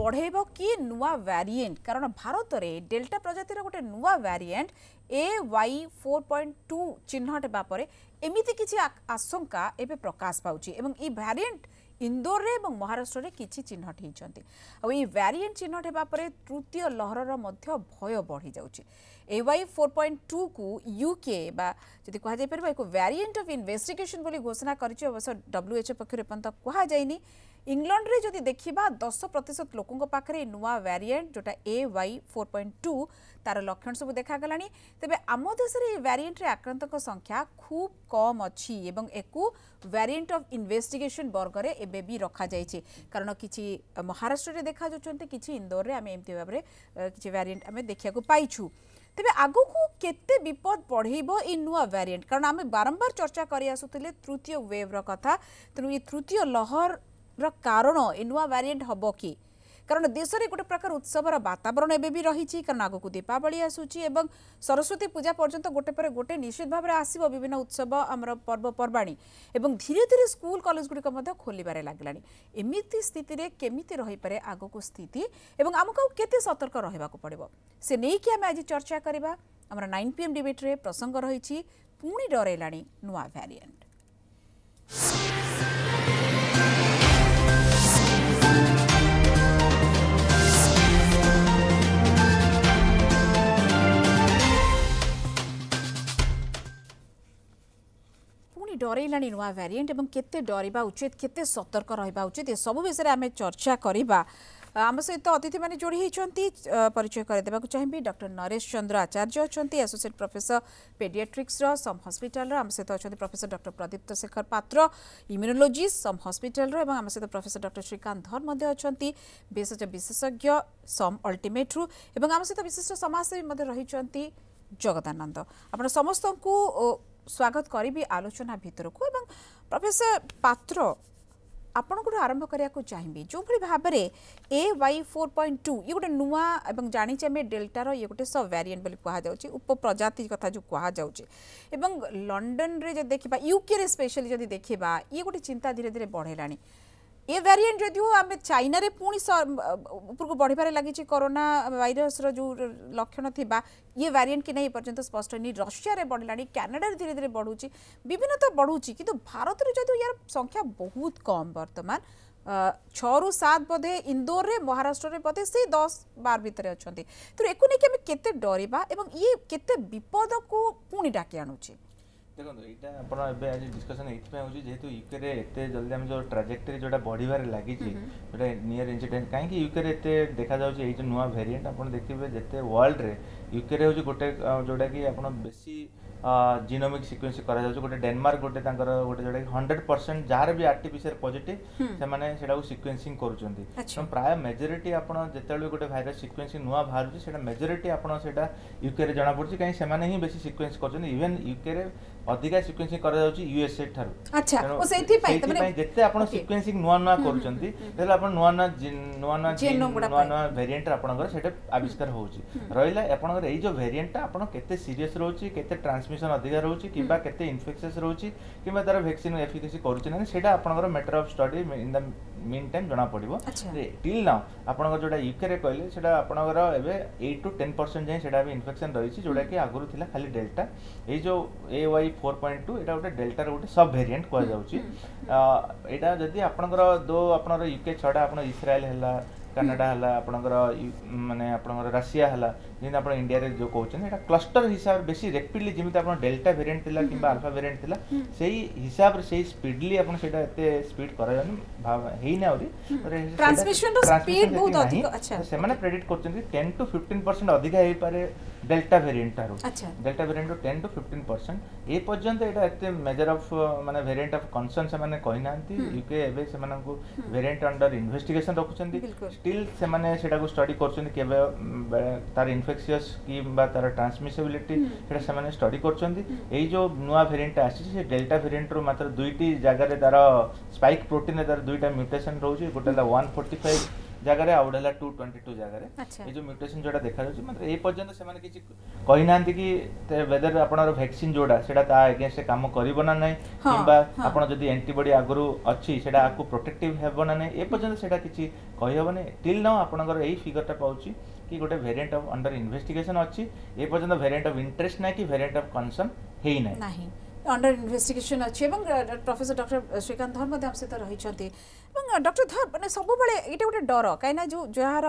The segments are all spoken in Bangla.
বড়াইব কি নূয়া ভ্যারিয়েন্ট কারণ ভারতরে ডেল্টা প্রজাতির গোটে নূয়া variant A Y four point two চিহ্নট হওয়া পরে এমিতি কিছু আশঙ্কা এবে প্রকাশ পাচ্ছি এবং এই ভ্যারিয়েন্ট ইন্দোরে এবং মহারাষ্ট্রের কিছু চিহ্নট হয়েছেন এই ভ্যারিয়েন্ট চিহ্নট হওয়া পরে তৃতীয় লহরর মধ্য ভয় বড়ি যাচ্ছে এওয়াই ফোর পয়েন্ট টু কু ইউকে বা যদি কুহযাইপার এক ভ্যারিয়েন্ট অফ ইনভেস্টিগেশন বলে ঘোষণা করেছে অবশ্য ডব্লুএচও পক্ষ এপর্যন্ত কুহযায়নি ইংল্যান্ডে যদি দেখা দশ প্রত লোক পাখে নূয়া ভ্যারিয়েন্ট যেটা A Y four point two তার লক্ষণ সব দেখাগলা তবে আম দেশের এই ভ্যারিয়েন্টে আক্রান্ত সংখ্যা খুব কম অছি এবং একু ভ্যারিয়েন্ট অফ ইনভেস্টিগেশন বর্গরে এবে বি রখাযাই কারণ কিছু মহারাষ্ট্রের দেখা যাচ্ছেন কিছু ইন্দোরের আমি এমতি ভাবে কিছু ভ্যারিয়েন্ট আমি দেখা পাইছু তবে আগুকু কেতে বিপদ বড়াইব এই নূয়া ভ্যারিয়েন্ট কারণ আমি বারম্বার চর্চা করে আসুলে তৃতীয় ওয়েভ্র কথা তেমন এই তৃতীয় লহর ର କାରଣ ଏ ନୂଆ ଭାରିଏଣ୍ଟ ହେବ କି କାରଣ ଦେଶରେ ଗୋଟେ ପ୍ରକାର ଉତ୍ସବର ବାତାବରଣ ଏବେ ବି ରହିଛି କାରଣ ଆଗକୁ ଦୀପାବଳି ଆସୁଛି ଏବଂ ସରସ୍ୱତୀ ପୂଜା ପର୍ଯ୍ୟନ୍ତ ଗୋଟେ ପରେ ଗୋଟେ ନିଶ୍ଚିତ ଭାବରେ ଆସିବ ବିଭିନ୍ନ ଉତ୍ସବ ଆମର ପର୍ବପର୍ବାଣି ଏବଂ ଧୀରେ ଧୀରେ ସ୍କୁଲ କଲେଜଗୁଡ଼ିକ ମଧ୍ୟ ଖୋଲିବାରେ ଲାଗିଲାଣି ଏମିତି ସ୍ଥିତିରେ କେମିତି ରହିପାରେ ଆଗକୁ ସ୍ଥିତି ଏବଂ ଆମକୁ ଆଉ କେତେ ସତର୍କ ରହିବାକୁ ପଡ଼ିବ ସେ ନେଇକି ଆମେ ଆଜି ଚର୍ଚ୍ଚା କରିବା ଆମର ନାଇନ୍ ପି ଏମ୍ ଡିବେଟ୍ରେ ପ୍ରସଙ୍ଗ ରହିଛି ପୁଣି ଡରେଇଲାଣି ନୂଆ ଭ୍ୟାରିଏଣ୍ଟ ପୁଣି ଡରେଇଲାଣି ନୂଆ ଭ୍ୟାରିଏଣ୍ଟ ଏବଂ କେତେ ଡରିବା ଉଚିତ କେତେ ସତର୍କ ରହିବା ଉଚିତ ଏସବୁ ବିଷୟରେ ଆମେ ଚର୍ଚ୍ଚା କରିବା ଆମ ସହିତ ଅତିଥିମାନେ ଯୋଡ଼ି ହୋଇଛନ୍ତି ପରିଚୟ କରାଇଦେବାକୁ ଚାହିଁବି ଡକ୍ଟର ନରେଶ ଚନ୍ଦ୍ର ଆଚାର୍ଯ୍ୟ ଅଛନ୍ତି ଆସୋସିଏଟ୍ ପ୍ରଫେସର ପେଡିଆଟ୍ରିକ୍ସର ସମ୍ ହସ୍ପିଟାଲର ଆମ ସହିତ ଅଛନ୍ତି professor doctor Pradipta Shekhar Patra immunologist SUM ହସ୍ପିଟାଲର ଏବଂ ଆମ ସହିତ ପ୍ରଫେସର ଡକ୍ଟର ଶ୍ରୀକାନ୍ତ ଧର ମଧ୍ୟ ଅଛନ୍ତି ବିଶେଷ ବିଶେଷଜ୍ଞ ସମ୍ ଅଲ୍ଟିମେଟ୍ରୁ ଏବଂ ଆମ ସହିତ ବିଶିଷ୍ଟ ସମାଜସେବୀ ମଧ୍ୟ ରହିଛନ୍ତି ଜଗଦାନନ୍ଦ ଆପଣ ସମସ୍ତଙ୍କୁ স্বাগত করবি আলোচনা ভিতরক এবং প্রফেসর পাত্র ଆପଣଙ୍କଠୁ ଆରମ୍ଭ କରିବାକୁ ଚାହିଁବି ଯେଉଁଭଳି ଭାବରେ A Y four point two ଇଏ ଗୋଟେ ନୂଆ ଏବଂ ଜାଣିଛେ ଆମେ ଡେଲ୍ଟାର ଇଏ ଗୋଟେ ସବ୍ ଭ୍ୟାରିଏଣ୍ଟ ବୋଲି କୁହାଯାଉଛି ଉପପ୍ରଜାତି କଥା ଯେଉଁ କୁହାଯାଉଛି ଏବଂ ଲଣ୍ଡନରେ ଯଦି ଦେଖିବା ୟୁକେରେ ସ୍ପେଶାଲି ଯଦି ଦେଖିବା ଇଏ ଗୋଟେ ଚିନ୍ତା ଧୀରେ ଧୀରେ ବଢ଼େଇଲାଣି ଏ ଭ୍ୟାରିଏଣ୍ଟ ଯଦିଓ ଆମେ ଚାଇନାରେ ପୁଣି ଉପରକୁ ବଢ଼ିବାରେ ଲାଗିଛି କରୋନା ଭାଇରସର ଯେଉଁ ଲକ୍ଷଣ ଥିବା ଇଏ ଭ୍ୟାରିଏଣ୍ଟ କି ନାହିଁ ଏପର୍ଯ୍ୟନ୍ତ ସ୍ପଷ୍ଟ ହେଇନି ରଷିଆରେ ବଢ଼ିଲାଣି କାନାଡ଼ାରେ ଧୀରେ ଧୀରେ ବଢ଼ୁଛି ବିଭିନ୍ନ ତ ବଢ଼ୁଛି କିନ୍ତୁ ଭାରତରେ ଯଦିଓ ୟାର ସଂଖ୍ୟା ବହୁତ କମ୍ ବର୍ତ୍ତମାନ ଛଅରୁ ସାତ ବୋଧେ ଇନ୍ଦୋରରେ ମହାରାଷ୍ଟ୍ରରେ ବୋଧେ ସେଇ ଦଶ ବାର ଭିତରେ ଅଛନ୍ତି ତେଣୁ ୟାକୁ ନେଇକି ଆମେ କେତେ ଡରିବା ଏବଂ ଇଏ କେତେ ବିପଦକୁ ପୁଣି ଡାକି ଆଣୁଛି ଦେଖନ୍ତୁ ଏଇଟା ଆପଣ ଏବେ ଆଜି ଡିସ୍କସନ୍ ଏଇଥିପାଇଁ ହେଉଛି ଯେହେତୁ ୟୁକେରେ ଏତେ ଜଲ୍ଦି ଆମେ ଯେଉଁ ଟ୍ରାଜେକ୍ଟରୀ ଯେଉଁଟା ବଢ଼ିବାରେ ଲାଗିଛି ଯେଉଁଟା ନିୟର ଇନ୍ସିଡେଣ୍ଟ କାହିଁକି ୟୁକେରେ ଏତେ ଦେଖାଯାଉଛି ଏଇ ଯେଉଁ ନୂଆ ଭେରିଏଣ୍ଟ ଆପଣ ଦେଖିବେ ଯେତେ ୱାର୍ଲଡରେ ୟୁକେରେ ହେଉଛି ଗୋଟେ ଯେଉଁଟାକି ଆପଣ ବେଶୀ ଜିନୋମିକ୍ ସିକ୍ୱେନ୍ସ କରାଯାଉଛି ଗୋଟେ ଡେନମାର୍କ ଗୋଟେ ତାଙ୍କର ଗୋଟେ ଯେଉଁଟାକି ହଣ୍ଡ୍ରେଡ୍ ପରସେଣ୍ଟ ଯାହାର ବି ଆର୍ଟିପିସିଆର ପଜିଟିଭ୍ ସେମାନେ ସେଟାକୁ ସିକ୍ୱେନ୍ସିଂ କରୁଛନ୍ତି ପ୍ରାୟ ମେଜରିଟି ଆପଣ ଯେତେବେଳେ ଗୋଟେ ଭାଇରସ୍ ସିକ୍ୱେନ୍ସିଂ ନୂଆ ବାହାରୁଛି ସେଟା ମେଜରିଟି ଆପଣ ସେଟା ୟୁକେରେ ଜଣାପଡ଼ୁଛି କାହିଁକି ସେମାନେ ହିଁ ବେଶୀ ସିକ୍ୱେନ୍ସ କରୁଛନ୍ତି ଇଭେନ୍ ୟୁକେରେ ଅଧିକା ସିକ୍ୱେନ୍ସିଂ କରାଯାଉଛି ୟୁଏସଏ ଠାରୁ ସେଥିପାଇଁ ଯେତେ ଆପଣ ସିକ୍ୱେନ୍ସିଂ ନୂଆ ନୂଆ କରୁଛନ୍ତି ତାହେଲେ ଆପଣ ନୂଆ ନୂଆ ନୂଆ ନୂଆ ନୂଆ ନୂଆ ଭେରିଏଣ୍ଟ ଆପଣଙ୍କର ସେଟା ଆବିଷ୍କାର ହେଉଛି ରହିଲା ଆପଣଙ୍କର ଆପଣଙ୍କର ଏଇ ଯେଉଁ ଭେରିଏଣ୍ଟଟା ଆପଣ କେତେ ସିରିୟସ୍ ରହୁଛି କେତେ ଟ୍ରାନ୍ସମିସନ୍ ଅଧିକା ରହୁଛି କିମ୍ବା କେତେ ଇନଫେକ୍ସସ୍ ରହୁଛି କିମ୍ବା ତାର ଭ୍ୟାକ୍ସିନ୍ ଏଫିକେସି କରୁଛି ନା ସେଇଟା ଆପଣଙ୍କର matter of study in the meantime ଜଣାପଡ଼ିବ ଟିଲ୍ ନାଉ ଆପଣଙ୍କର ଯେଉଁଟା ୟୁକେରେ କହିଲେ ସେଇଟା ଆପଣଙ୍କର ଏବେ ଏଇଟ୍ ଟୁ ଟେନ୍ ପରସେଣ୍ଟ ଯାଏଁ ସେଇଟା ଏବେ ଇନଫେକ୍ସନ୍ ରହିଛି ଯେଉଁଟାକି ଆଗରୁ ଥିଲା ଖାଲି ଡେଲ୍ଟା ଏଇ ଯେଉଁ A Y four point two ଏଇଟା ଗୋଟେ ଡେଲ୍ଟାର ଗୋଟେ ସବ୍ ଭେରିଏଣ୍ଟ କୁହାଯାଉଛି ଏଇଟା ଯଦି ଆପଣଙ୍କର ଦୋ ଆପଣଙ୍କର ୟୁକେ ଛଡ଼ା ଆପଣ ଇସ୍ରାଏଲ୍ ହେଲା କାନାଡ଼ା ହେଲା ଆପଣଙ୍କର ମାନେ ଆପଣଙ୍କର ରାଷିଆ ହେଲା जिन आप इंडिया जो कौन क्लस्टर हिसाब से बेस रेपिडली जमी आप डेल्टा भेरियंट था कि आलफा भेरियंट था से हिसाब से स्पीडली आपड़ा स्पीड कर प्रेडिक्ट कर टेन टू फिफ्टन परसेंट अधिका हो पाए डेल्टा भेरियंट ठार delta variant ten to fifteen percent ए पर्यटन यहाँ एत मेजर अफ मैं भेरियंट अफ कनसर्न से यूके एवं भेरियंट अंडर इनभेटिगेसन रखुच्च स्टिल से स्टडी कर तार infectious କିମ୍ବା ତାର transmissibility ସେଟା ସେମାନେ study କରୁଛନ୍ତି ଏଇ ଯୋଉ ନୂଆ variant ଟା ଆସିଛି ସେ delta variant ରୁ ମାତ୍ର ଦୁଇଟି ଜାଗାରେ ତାର spike protein ରେ ତାର ଦୁଇଟା mutation ରହୁଛି ଗୋଟେ ହେଲା 145 ଜାଗାରେ ଆଉ ଗୋଟେ ହେଲା 222 ଜାଗାରେ ଏଇ ଯୋଉ mutation ଯୋଉଟା ଦେଖାଯାଉଛି ମାତ୍ର ଏ ପର୍ଯ୍ୟନ୍ତ ସେମାନେ କିଛି କହିନାହାନ୍ତି କି whether ଆପଣଙ୍କର vaccine ଯୋଉଟା ସେଟା ତା against କାମ କରିବ ନା ନାହିଁ କିମ୍ବା ଆପଣ ଯଦି antibody ଆଗରୁ ଅଛି ସେଟା ଆକୁ protective ହେବ ନା ନାହିଁ ଏ ପର୍ଯ୍ୟନ୍ତ ସେଟା କିଛି କହିହେବନି ଟିଲ୍ ନାଉ ଆପଣଙ୍କର ଏଇ ଫିଗରଟା ପାଉଛି କି ଗୋଟେ ଭେରିଏଣ୍ଟ ଅଫ୍ ଅଣ୍ଡର ଇନଭେଷ୍ଟିଗେସନ୍ ଅଛି ଏ ପର୍ଯ୍ୟନ୍ତ ଭେରିଏଣ୍ଟ ଅଫ୍ ଇଣ୍ଟରେଷ୍ଟ ନାହିଁ କି ଭେରିଏଣ୍ଟ ଅଫ୍ କନସର୍ନ ହେଇନାହିଁ ଅଣ୍ଡର ଇନଭେଷ୍ଟିଗେସନ୍ ଅଛି ଏବଂ ପ୍ରଫେସର ଡକ୍ଟର ଶ୍ରୀକାନ୍ତ ଧର୍ ମଧ୍ୟ ଆମ ସହିତ ରହିଛନ୍ତି ଏବଂ ଡକ୍ଟର ଧର ମାନେ ସବୁବେଳେ ଏଇଟା ଗୋଟେ ଡର କାହିଁକିନା ଯେଉଁ ଯାହାର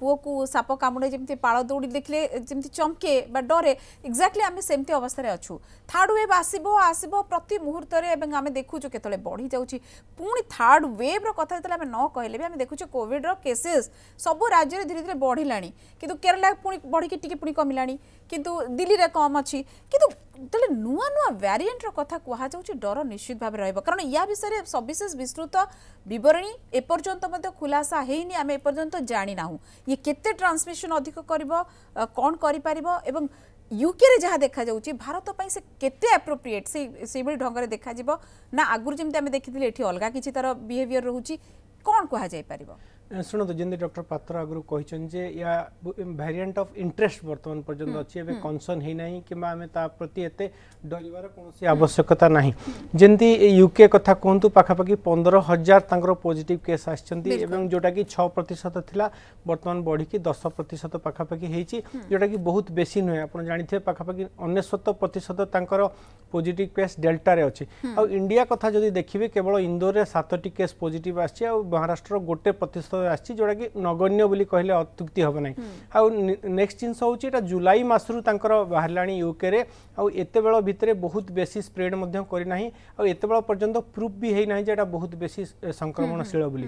ପୁଅକୁ ସାପ କାମୁଡ଼େ ଯେମିତି ପାଳ ଦୌଡ଼ି ଦେଖିଲେ ଯେମିତି ଚମକେ ବା ଡରେ ଏକ୍ଜାକ୍ଟଲି ଆମେ ସେମିତି ଅବସ୍ଥାରେ ଅଛୁ ଥାର୍ଡ଼ ୱେଭ୍ ଆସିବ ଆସିବ ପ୍ରତି ମୁହୂର୍ତ୍ତରେ ଏବଂ ଆମେ ଦେଖୁଛୁ କେତେବେଳେ ବଢ଼ି ଯାଉଛି ପୁଣି ଥାର୍ଡ଼ ୱେଭ୍ର କଥା ଯେତେବେଳେ ଆମେ ନ କହିଲେ ବି ଆମେ ଦେଖୁଛୁ କୋଭିଡ଼ର କେସେସ୍ ସବୁ ରାଜ୍ୟରେ ଧୀରେ ଧୀରେ ବଢ଼ିଲାଣି କିନ୍ତୁ କେରଲା ପୁଣି ବଢ଼ିକି ଟିକେ ପୁଣି କମିଲାଣି କିନ୍ତୁ ଦିଲ୍ଲୀରେ କମ୍ ଅଛି କିନ୍ତୁ ଯେତେବେଳେ ନୂଆ ନୂଆ ଭ୍ୟାରିଏଣ୍ଟର କଥା କୁହାଯାଉଛି ଡର ନିଶ୍ଚିତ ଭାବେ ରହିବ କାରଣ ୟା ବିଷୟରେ ସବିଶେଷ ବିସ୍ତୃତ বিবরণী এপর্যন্ত মধ্যে খুলাসা হয়নি আমি এপর্যন্ত জানি না ইয়ে কেতে ট্রান্সমিশন অধিক করব কণ করিপারিব এবং ইউকেরে যা দেখা যাচ্ছে ভারত পাই সে কেতে আপ্রোপ্রিয়েট সেই সেইভাবে ঢঙ্গরে দেখা যাব না আগুর যেমন আমি দেখি এটি অলগা কিছু তার বিহেভিয়ার রয়েছে কণ কুহযাই পারিব ଶୁଣନ୍ତୁ ଯେମିତି ଡକ୍ଟର ପାତ୍ର ଆଗରୁ କହିଛନ୍ତି ଯେ ଏହା ଭ୍ୟାରିଆଣ୍ଟ ଅଫ୍ ଇଣ୍ଟରେଷ୍ଟ ବର୍ତ୍ତମାନ ପର୍ଯ୍ୟନ୍ତ ଅଛି ଏବେ କନସର୍ନ ହେଇନାହିଁ କିମ୍ବା ଆମେ ତା ପ୍ରତି ଏତେ ଡରିବାର କୌଣସି ଆବଶ୍ୟକତା ନାହିଁ ଯେମିତି ୟୁକେ କଥା କୁହନ୍ତୁ ପାଖାପାଖି ପନ୍ଦର ହଜାର ତାଙ୍କର ପଜିଟିଭ୍ କେସ୍ ଆସିଛନ୍ତି ଏବଂ ଯେଉଁଟାକି ଛଅ ପ୍ରତିଶତ ଥିଲା ବର୍ତ୍ତମାନ ବଢ଼ିକି ଦଶ ପ୍ରତିଶତ ପାଖାପାଖି ହେଇଛି ଯେଉଁଟାକି ବହୁତ ବେଶୀ ନୁହେଁ ଆପଣ ଜାଣିଥିବେ ପାଖାପାଖି ଅନେଶ୍ୱତ ପ୍ରତିଶତ ତାଙ୍କର ପଜିଟିଭ୍ କେସ୍ ଡେଲ୍ଟାରେ ଅଛି ଆଉ ଇଣ୍ଡିଆ କଥା ଯଦି ଦେଖିବେ କେବଳ ଇନ୍ଦୋରରେ ସାତଟି କେସ୍ ପଜିଟିଭ୍ ଆସିଛି ଆଉ ମହାରାଷ୍ଟ୍ରର ଗୋଟେ ପ୍ରତିଶତ আসছি ଯେଉଁଟାକି ନଗଣ୍ୟ ବୋଲି କହିଲେ ଅତ୍ୟୁକ୍ତି ହେବ ନାହିଁ ଆଉ ନେକ୍ସଟ ଜିନିଷ ହେଉଛି ଏଇଟା ଜୁଲାଇ ମାସରୁ ତାଙ୍କର ବାହାରିଲାଣି ୟୁକେରେ ଆଉ ଏତେବେଳ ଭିତରେ ବହୁତ ବେଶୀ ସ୍ପ୍ରେଡ୍ ମଧ୍ୟ କରିନାହିଁ ଆଉ ଏତେବେଳ ପର୍ଯ୍ୟନ୍ତ ପ୍ରୁଫ୍ ବି ହେଇନାହିଁ ଯେ ଏଇଟା ବହୁତ ବେଶୀ ସଂକ୍ରମଣଶୀଳ ବୋଲି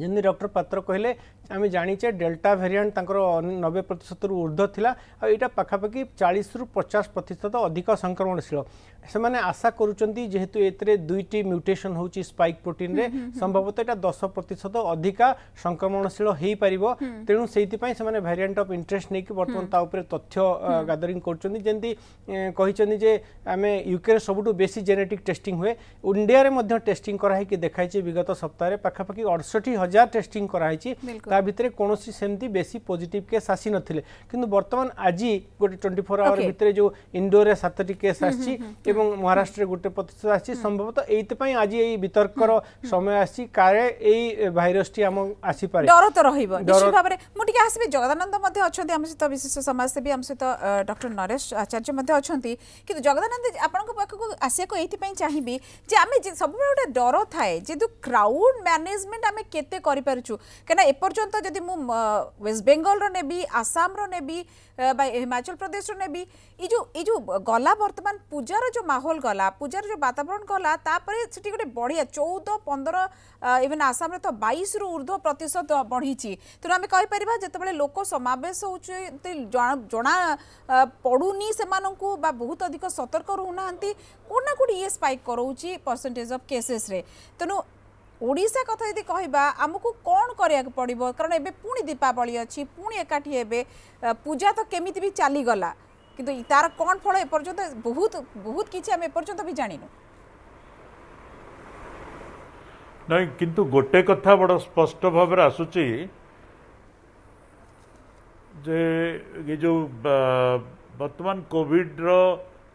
ଯେମିତି ଡକ୍ଟର ପାତ୍ର କହିଲେ ଆମେ ଜାଣିଛେ ଡେଲ୍ଟା ଭେରିଆଣ୍ଟ ତାଙ୍କର ନବେ ପ୍ରତିଶତରୁ ଉର୍ଦ୍ଧ୍ୱ ଥିଲା ଆଉ ଏଇଟା ପାଖାପାଖି ଚାଳିଶରୁ ପଚାଶ ପ୍ରତିଶତ ଅଧିକ ସଂକ୍ରମଣଶୀଳ ସେମାନେ ଆଶା କରୁଛନ୍ତି ଯେହେତୁ ଏଥିରେ ଦୁଇଟି ମ୍ୟୁଟେସନ୍ ହେଉଛି ସ୍ପାଇକ୍ ପ୍ରୋଟିନ୍ରେ ସମ୍ଭବତଃ ଏଇଟା ଦଶ ପ୍ରତିଶତ ଅଧିକା ସଂକ୍ରମଣଶୀଳ ହେଇପାରିବ ତେଣୁ ସେଇଥିପାଇଁ ସେମାନେ ଭେରିଆଣ୍ଟ ଅଫ୍ ଇଣ୍ଟରେଷ୍ଟ ନେଇକି ବର୍ତ୍ତମାନ ତା ଉପରେ ତଥ୍ୟ ଗ୍ୟାଦରିଂ କରୁଛନ୍ତି ଯେମିତି କହିଛନ୍ତି ଯେ ଆମେ ୟୁକେରେ ସବୁଠୁ ବେଶୀ ଜେନେଟିକ୍ ଟେଷ୍ଟିଂ ହୁଏ ଇଣ୍ଡିଆରେ ମଧ୍ୟ ଟେଷ୍ଟିଂ କରାହେଇକି ଦେଖାଇଛି ବିଗତ ସପ୍ତାହରେ ପାଖାପାଖି ଅଠଷଠି হাজার টেস্টিং କରାହେଇଛି ତା ଭିତରେ କୌଣସି ସେମିତି ବେଶୀ ପଜିଟିଭ୍ କେସ୍ ଆସିନଥିଲେ କିନ୍ତୁ ବର୍ତ୍ତମାନ ଆଜି ଗୋଟେ ଟ୍ୱେଣ୍ଟି ଫୋର୍ ଆୱାର ଭିତରେ ଯେଉଁ ଇଣ୍ଡୋରରେ ସାତଟି କେସ୍ ଆସିଛି ଏବଂ ମହାରାଷ୍ଟ୍ରରେ ଗୋଟେ ପ୍ରତିଶତ ଆସିଛି ସମ୍ଭବତଃ ଏଇଥିପାଇଁ ଆଜି ଏଇ ବିତର୍କର ସମୟ ଆସିଛି କାଳେ ଏଇ ଭାଇରସଟି ଆମ ଆସିପାରେ ଡର ତ ରହିବ ନିଶ୍ଚିତ ଭାବରେ ମୁଁ ଟିକେ ଆସିବି ଜଗଦାନନ୍ଦ ମଧ୍ୟ ଅଛନ୍ତି ଆମ ସହିତ ବିଶିଷ୍ଟ ସମାଜସେବୀ ଆମ ସହିତ ଡକ୍ଟର ନରେଶ ଆଚାର୍ଯ୍ୟ ମଧ୍ୟ ଅଛନ୍ତି କିନ୍ତୁ ଜଗଦାନନ୍ଦ ଆପଣଙ୍କ ପାଖକୁ ଆସିବାକୁ ଏଇଥିପାଇଁ ଚାହିଁବି ଯେ ଆମେ ସବୁବେଳେ ଗୋଟେ ଡର ଥାଏ ଯେହେତୁ କ୍ରାଉଡ୍ ମ୍ୟାନେଜମେଣ୍ଟ ଆମେ କେତେ এতে করে পুছু কিনা এপর্যন্ত যদি মু ওয়েস্ট বেঙ্গলর নেবি আসামর নেবি বা হিমাচল প্রদেশর নেবি এই যে এই যে গলা বর্তমান পূজার যে মাহোল গলা পূজার যে বাতাবরণ গলা তাপরে সেটি গোটে বড়িয়া চৌদ পনের ইভেন আসামে তো বাইশরু ঊর্ধ্ব প্রতিশত বড়িছি তেমন আমি কইপারা যেতবে লোক সমাবেশ হচ্ছে জনা পড়ুনি সে বা বহুত অধিক সতর্ক রুনা কোটি না কোটি ইয়ে স্পাইক করছি পরসেন্টেজ অফ কেসেস্রে তেমন ওড়িশা কথা যদি কহবা আমি কম করা পড়ব কারণ এবে পুঁজি দীপাবলি অুণি একাঠি এবে পূজা তো কমিটি বি চালগলা কিন্তু তার কম ফল এপর্যন্ত বহু বহু কিছু আমি এপর্যন্ত বি জাঁনু ନାଇଁ କିନ୍ତୁ ଗୋଟେ କଥା ବଡ଼ ସ୍ପଷ୍ଟ ଭାବରେ ଆସୁଛି ଯେ ଏ ଯେଉଁ ବର୍ତ୍ତମାନ କୋଭିଡ଼ର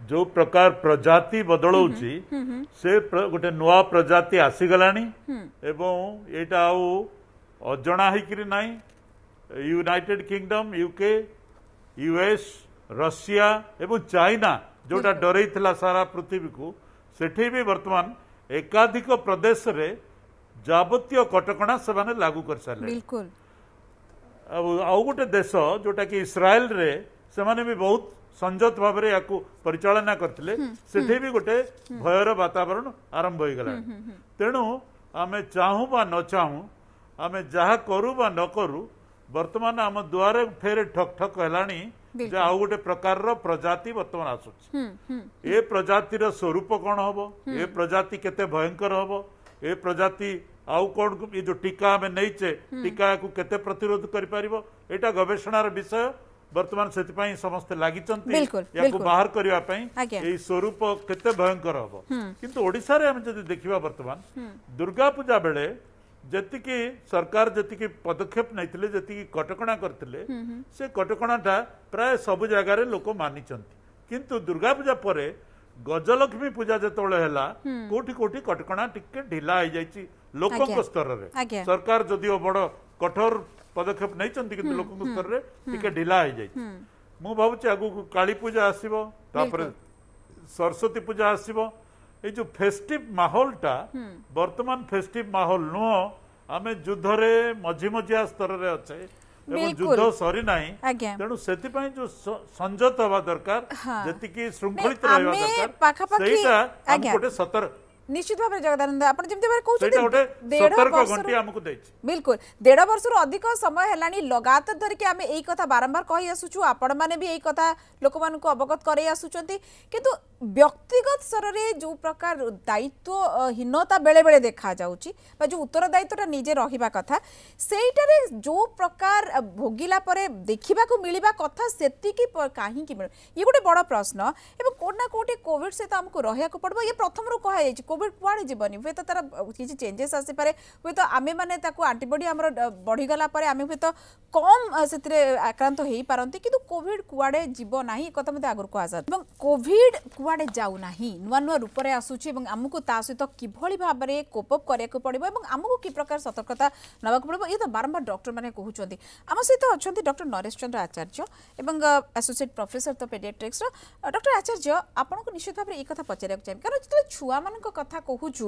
जो प्रकार प्रजाति बदलाउची हम्म, हम्म, हम्म। से गोटे नुआ प्रजाति आसीगलानी एवं एटा आउ होकर ना United Kingdom UK US Russia एवं चाइना जोटा डरे सारा पृथ्वी को सेठी भी बर्तमान एकाधिक प्रदेश रे जावतीय कटकणा से लागू कर सारे बिल्कुल आउ गोटे देश जोटा कि इस्राएल रे से भी बहुत ସଂଯତ ଭାବରେ ଏହାକୁ ପରିଚାଳନା କରିଥିଲେ ସେଥି ବି ଗୋଟେ ଭୟର ବାତାବରଣ ଆରମ୍ଭ ହୋଇଗଲା ତେଣୁ ଆମେ ଚାହୁଁ ବା ନ ଚାହୁଁ ଆମେ ଯାହା କରୁ ବା ନ କରୁ ବର୍ତ୍ତମାନ ଆମ ଦୁଆରେ ଫେରେ ଠକ୍ ଠକ୍ ହେଲାଣି ଯେ ଆଉ ଗୋଟେ ପ୍ରକାରର ପ୍ରଜାତି ବର୍ତ୍ତମାନ ଆସୁଛି ଏ ପ୍ରଜାତିର ସ୍ୱରୂପ କ'ଣ ହବ ଏ ପ୍ରଜାତି କେତେ ଭୟଙ୍କର ହବ ଏ ପ୍ରଜାତି ଆଉ କ'ଣ ଏ ଯେଉଁ ଟୀକା ଆମେ ନେଇଛେ ଟୀକାକୁ କେତେ ପ୍ରତିରୋଧ କରିପାରିବ ଏଇଟା ଗବେଷଣାର ବିଷୟ ବର୍ତ୍ତମାନ ସେଥିପାଇଁ ସମସ୍ତେ ଲାଗିଛନ୍ତି ୟାକୁ ବାହାର କରିବା ପାଇଁ ଏଇ ସ୍ୱରୂପ କେତେ ଭୟଙ୍କର ହବ କିନ୍ତୁ ଓଡ଼ିଶାରେ ଆମେ ଯଦି ଦେଖିବା ବର୍ତ୍ତମାନ ଦୁର୍ଗା ପୂଜା ବେଳେ ଯେତିକି ସରକାର ଯେତିକି ପଦକ୍ଷେପ ନେଇଥିଲେ ଯେତିକି କଟକଣା କରିଥିଲେ ସେ କଟକଣାଟା ପ୍ରାୟ ସବୁ ଜାଗାରେ ଲୋକ ମାନିଛନ୍ତି କିନ୍ତୁ ଦୁର୍ଗା ପୂଜା ପରେ ଗଜଲକ୍ଷ୍ମୀ ପୂଜା ଯେତେବେଳେ ହେଲା କୋଉଠି କୋଉଠି କଟକଣା ଟିକେ ଢିଲା ହେଇଯାଇଛି ଲୋକଙ୍କ ସ୍ତରରେ ସରକାର ଯଦିଓ ବଡ଼ କଠୋର ପଦକ୍ଷେପ ନେଇଛନ୍ତି କିନ୍ତୁ ଲୋକଙ୍କ ସ୍ତରରେ ଟିକେ ଢିଲା ହେଇଯାଇଛି ମୁଁ ଭାବୁଛି ଆଗକୁ କାଳୀ ପୂଜା ଆସିବ ତାପରେ ସରସ୍ୱତୀ ପୂଜା ଆସିବ ଏଇ ଯୋଉ ଫେଷ୍ଟିଭ ମାହୋଲଟା ବର୍ତ୍ତମାନ ଫେଷ୍ଟିଭ ମାହୋଲ ନୁହଁ ଆମେ ଯୁଦ୍ଧରେ ମଝି ମଝିଆ ସ୍ତରରେ ଅଛେ ଏବଂ ଯୁଦ୍ଧ ସରି ନାହିଁ ତେଣୁ ସେଥିପାଇଁ ଯୋଉ ସଂଯତ ହେବା ଦରକାର ଯେତିକି ଶୃଙ୍ଖଳିତ ରହିବା ଦରକାର ସେଇଟା ଆମେ ଗୋଟେ ସତର୍କ निश्चित भाव जगदानंद आप देढ़ वर्ष रु अधिक समय लगातार धरिकी आम यही कथ बारंबार कही आसुचु आपण मैंने भी यही कथ लोक अवगत कराई व्यक्तिगत स्तर में जो प्रकार दायित्वहीनता बेले बेले देखा जा उत्तरदायित्व निजे रहा कथा से जो प्रकार भोगला देखा मिलवा कथ से कहीं ये गोटे बड़ प्रश्न एवं कौटना कौटे कोविड सहित आमको रहा पड़ा ये प्रथम रू कह কোভিড কুয়াড়ে যাবনি হুয়েত তার কিছু চেঞ্জেস আসিপারে হুয়েত আমি মানে তাকে আন্টিবডি আমার বড়িগলা পরে আমি হুয়েত কম সেতিরে আক্রান্ত হয়ে পারতে কিন্তু কোভিড কুয়াড়ে যাব না এ কথা মতো আগর কুযাত এবং কোভিড কুয়াড়ে যাও না নূয়া নূয়া রূপরে আসুচি এবং আমি তা সহ কিভাবে ভাবে কোপ অপ করা পড়ব এবং আমি কি প্রকার সতর্কতা নেওয়া পড়ব ইয়ে তো বারম্বার ডক্টর মানে কুমার আমার সহ অনেক ডক্টর নরেশ চন্দ্র আচার্য এবং আসোসিয়েট প্রফেসর তো পেডিয়াট্রিক্সর ডক্টর আচার্য আপনার নিশ্চিত ভাবে এই কথা পচারা চাহিদা কারণ যেত ছুয়া মানুষ কথা কথা কহুছু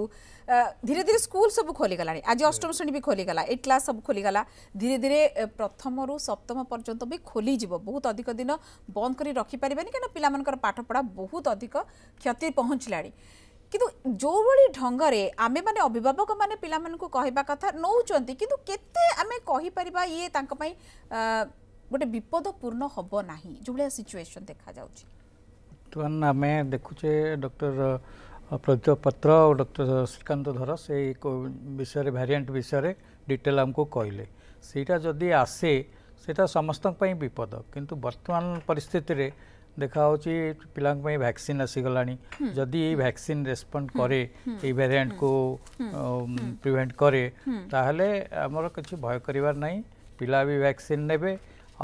ধীরে ধীরে স্কুল সব খোলিগলা আজ অষ্টম শ্রেণী বি খোলিগলা এইট ক্লাস সব খোলিগলা ধীরে ধীরে প্রথমরু সপ্তম পর্যন্ত বি খোলিযোগ বহুত অধিক দিন বন্ধ করে রখিপারে কেন পিলার পাঠপড়া বহুত অধিক ক্ষতি পৌঁছলা কিন্তু যেভাবে ঢঙ্গরে আমি মানে অভিভাবক মানে পিলা কহবা কথা নৌকর কিন্তু কেতে আমি কহিপারা ইয়ে তাঁপাই গোটে বিপদপূর্ণ হব না যেভাবে সিচুয়েসন দেখা যাচ্ছে বর্তমান আমি দেখুছে ডক্টর ପ୍ରଦୀପ ପତ୍ର ଆଉ ଡକ୍ଟର ଶ୍ରୀକାନ୍ତ ଧର ସେ ବିଷୟରେ ଭ୍ୟାରିଆଣ୍ଟ ବିଷୟରେ ଡିଟେଲ୍ ଆମକୁ କହିଲେ ସେଇଟା ଯଦି ଆସେ ସେଇଟା ସମସ୍ତଙ୍କ ପାଇଁ ବିପଦ କିନ୍ତୁ ବର୍ତ୍ତମାନ ପରିସ୍ଥିତିରେ ଦେଖାହେଉଛି ପିଲାଙ୍କ ପାଇଁ ଭ୍ୟାକ୍ସିନ୍ ଆସିଗଲାଣି ଯଦି ଏଇ ଭ୍ୟାକ୍ସିନ୍ ରେସ୍ପଣ୍ଡ କରେ ଏଇ ଭ୍ୟାରିଆଣ୍ଟକୁ ପ୍ରିଭେଣ୍ଟ କରେ ତାହେଲେ ଆମର କିଛି ଭୟ କରିବାର ନାହିଁ ପିଲା ବି ଭ୍ୟାକ୍ସିନ୍ ନେବେ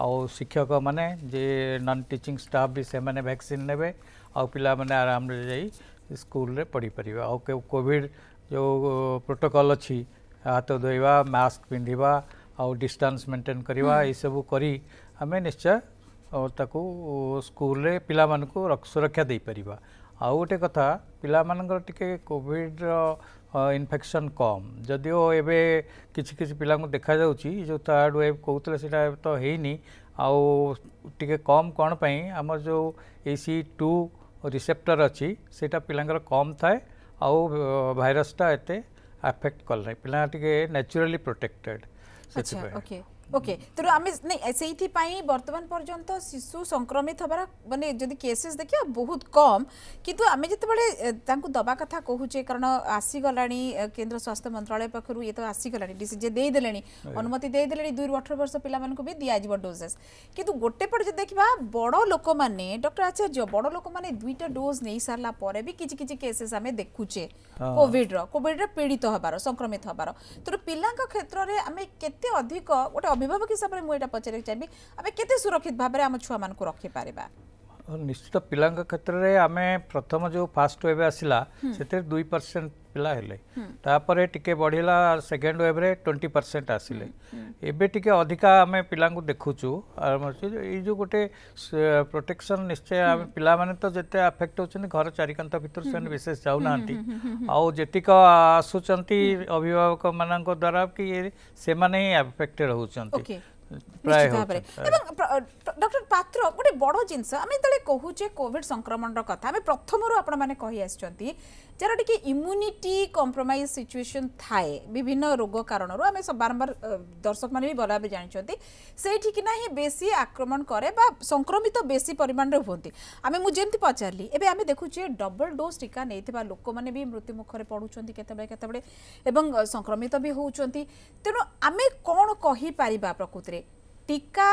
ଆଉ ଶିକ୍ଷକମାନେ ଯେ ନନ୍ ଟିଚିଂ ଷ୍ଟାଫ୍ ବି ସେମାନେ ଭ୍ୟାକ୍ସିନ୍ ନେବେ ଆଉ ପିଲାମାନେ ଆରାମରେ ଯାଇ स्कूल रे पढ़ी पार कोविड जो प्रोटोकल अच्छी हाथ धोवा मस्क पिंधा आउ मेन्टेन करवा यू करी हमें निश्चय स्कूल रे पा मान सुरक्षा दे पार आउ गोटे कथा पाला कोविड र इनफेक्शन कम जदि एवं किसी पिला देखा जा थार्ड वेव कहते सीटा तो है आउ कम कौन पर आम जो ए सी टू ରିସେପ୍ଟର ଅଛି ସେଇଟା ପିଲାଙ୍କର କମ୍ ଥାଏ ଆଉ ଭାଇରସଟା ଏତେ ଆଫେକ୍ଟ କଲେ ନାହିଁ ପିଲା ଟିକେ ନ୍ୟାଚୁରାଲି ପ୍ରୋଟେକ୍ଟେଡ଼ ସେଥିପାଇଁ ওকে তেমন আমি সেইপাই বর্তমান পর্যন্ত শিশু সংক্রমিত হবার মানে যদি কেসেস দেখি বহুত কম কিন্তু আমি যেতবে তাঁকু দেওয়া কথা কুচে কারণ আসিগলা কেন্দ্র স্বাস্থ্য মন্ত্রালয় পাখু ইয়ে তো আসিগলা ডিসিজে দিয়েদেলে অনুমতি দিয়েদেলে দুই অঠর বর্ষ পিলা বি দিয়াযিব ডোজেস কিন্তু গোটে পটে যদি দেখা বড় লোক মানে ডক্টর আচার্য বড় লোক মানে দুইটা ডোজ নেই সারা পরে বি কিছু কিছু কেসেস আমি দেখুছে কোভিডর কোভিডরে পীড়িত হবার সংক্রমিত হবার তেমন পিলাঙ্ ক্ষেত্রে আমি কেতে অধিক গোটে অভিভাবক হিসাবে মু এটা পচারিকে চাইবি আমি কেতে সুরক্ষিত ভাবে আমার ছুয়া মানুষ রক্ষিপারা निश्चित पिला प्रथम जो फास्ट ओव आसला से दुई परसेंट पिला हेले बढ़ला सेकेंड ओव ट्वेंटी परसेंट आसिले एवं टी अधिका आम पिला देखु ये गोटे प्रोटेक्शन निश्चय पिला तो जिते आफेक्ट हो घर चारिकंत भितर से विशेष जाऊना आतीक आसुच्च अभिभावक मान द्वारा कि से अफेक्टेड होती ଏବଂ ଡକ୍ଟର ପାତ୍ର ଗୋଟେ ବଡ଼ ଜିନିଷ ଆମେ ଯେତେବେଳେ କହୁଛେ କୋଭିଡ ସଂକ୍ରମଣର କଥା ଆମେ ପ୍ରଥମରୁ ଆପଣମାନେ କହି ଆସିଛନ୍ତି যার টিকি ইম্যুনিটি কম্প্রোমাইজ সিচুয়েসন থাকে বিভিন্ন রোগ কারণর আমি বারম্বার দর্শক মানে ভাল ভাবে জাঁচান সেইঠিকি না হি বেশি আক্রমণ করে বা সংক্রমিত বেশি পরিমাণে হুঁতি আমি মু যেমি পচারি এবে আমি দেখুছে ডবল ডোজ টিকা নেই লোক মানে বি মৃত্যুমুখে পড়ুচ্ছেন কেতবে কেতবে এবং সংক্রমিত বি হচ্ছেন তেমন আমি কোণ কহিপার প্রকৃতিরে টিকা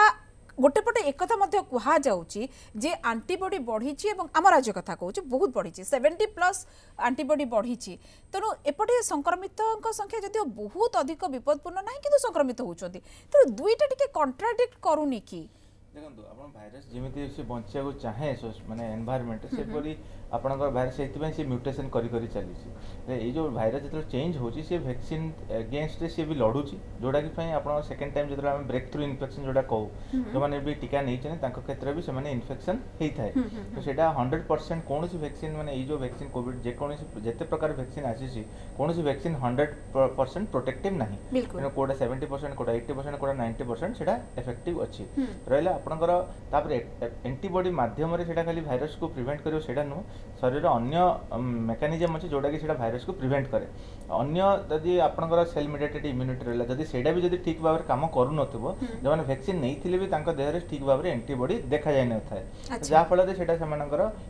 ଗୋଟେ ପଟେ ଏକଥା ମଧ୍ୟ କୁହାଯାଉଛି ଯେ ଆଣ୍ଟିବଡି ବଢ଼ିଛି ଏବଂ ଆମ ରାଜ୍ୟ କଥା କହୁଛି ବହୁତ ବଢ଼ିଛି ସେଭେଣ୍ଟି ପ୍ଲସ୍ ଆଣ୍ଟିବଡି ବଢ଼ିଛି ତେଣୁ ଏପଟେ ସଂକ୍ରମିତଙ୍କ ସଂଖ୍ୟା ଯଦିଓ ବହୁତ ଅଧିକ ବିପଦପୂର୍ଣ୍ଣ ନାହିଁ କିନ୍ତୁ ସଂକ୍ରମିତ ହେଉଛନ୍ତି ତେଣୁ ଦୁଇଟା ଟିକେ କଣ୍ଟ୍ରାଡିକ୍ଟ କରୁନି କି ଦେଖନ୍ତୁ ଆପଣ ଭାଇରସ୍ ଯେମିତି ସେ ବଞ୍ଚିବାକୁ ଚାହେଁ ମାନେ ଏନ୍ଭାରମେଣ୍ଟ ସେପରି ଆପଣଙ୍କର ଭାଇରସ୍ ସେଇଥିପାଇଁ ସେ ମ୍ୟୁଟେସନ୍ କରି କରି ଚାଲିଛି ଏଇ ଯେଉଁ ଭାଇରସ୍ ଯେତେବେଳେ ଚେଞ୍ଜ ହେଉଛି ସେ ଭ୍ୟାକ୍ସିନ୍ ଏଗେନଷ୍ଟରେ ସିଏ ବି ଲଢ଼ୁଛି ଯେଉଁଟାକି ପାଇଁ ଆପଣଙ୍କ ସେକେଣ୍ଡ ଟାଇମ୍ ଯେତେବେଳେ ଆମେ ବ୍ରେକ୍ ଥ୍ରୁ ଇନଫେକ୍ସନ୍ ଯେଉଁଟା କହୁ ଯେଉଁମାନେ ବି ଟୀକା ନେଇଛନ୍ତି ତାଙ୍କ କ୍ଷେତ୍ରରେ ବି ସେମାନେ ଇନଫେକ୍ସନ୍ ହେଇଥାଏ ତ ସେଇଟା ହଣ୍ଡ୍ରେଡ଼ ପରସେଣ୍ଟ କୌଣସି ଭ୍ୟାକ୍ସିନ୍ ମାନେ ଏଇ ଯେଉଁ ଭ୍ୟାକ୍ସିନ୍ କୋଭିଡ଼ ଯେକୌଣସି ଯେତେ ପ୍ରକାର ଭ୍ୟାକ୍ସିନ୍ ଆସିଛି କୌଣସି ଭ୍ୟାକ୍ସିନ୍ ହଣ୍ଡ୍ରେଡ଼ ପରସେଣ୍ଟ ପ୍ରୋଟେକ୍ଟିଭ୍ ନାହିଁ ତେଣୁ କେଉଁଟା ସେଭେଣ୍ଟି ପରସେଣ୍ଟ କେଉଁଟା ଏଇଟି ପରସେଣ୍ଟ କେଉଁଟା ନାଇଣ୍ଟି ପରସେଣ୍ଟ ସେଇଟା ଏଫେକ୍ଟିଭ୍ ଅଛି ରହିଲା ଆପଣଙ୍କର ତାପରେ ଆଣ୍ଟିବଡି ମାଧ୍ୟମରେ ସେଇଟା ଖାଲି ଭାଇରସ୍କୁ ପ୍ରିଭେଣ୍ଟ କରିବ ସେଇଟା ନୁହଁ शरीर अन्य मेकानिजम अच्छे जोटा कि भाइरस को प्रिभेन्ट कै अगर आप सेल मेडेटेड इम्यूनिटी रहा जब से ठीक भाव में कम कर भैक्सीन नहीं भी देह ठीक भाव में एंटीबडी देखा जाए ना फल से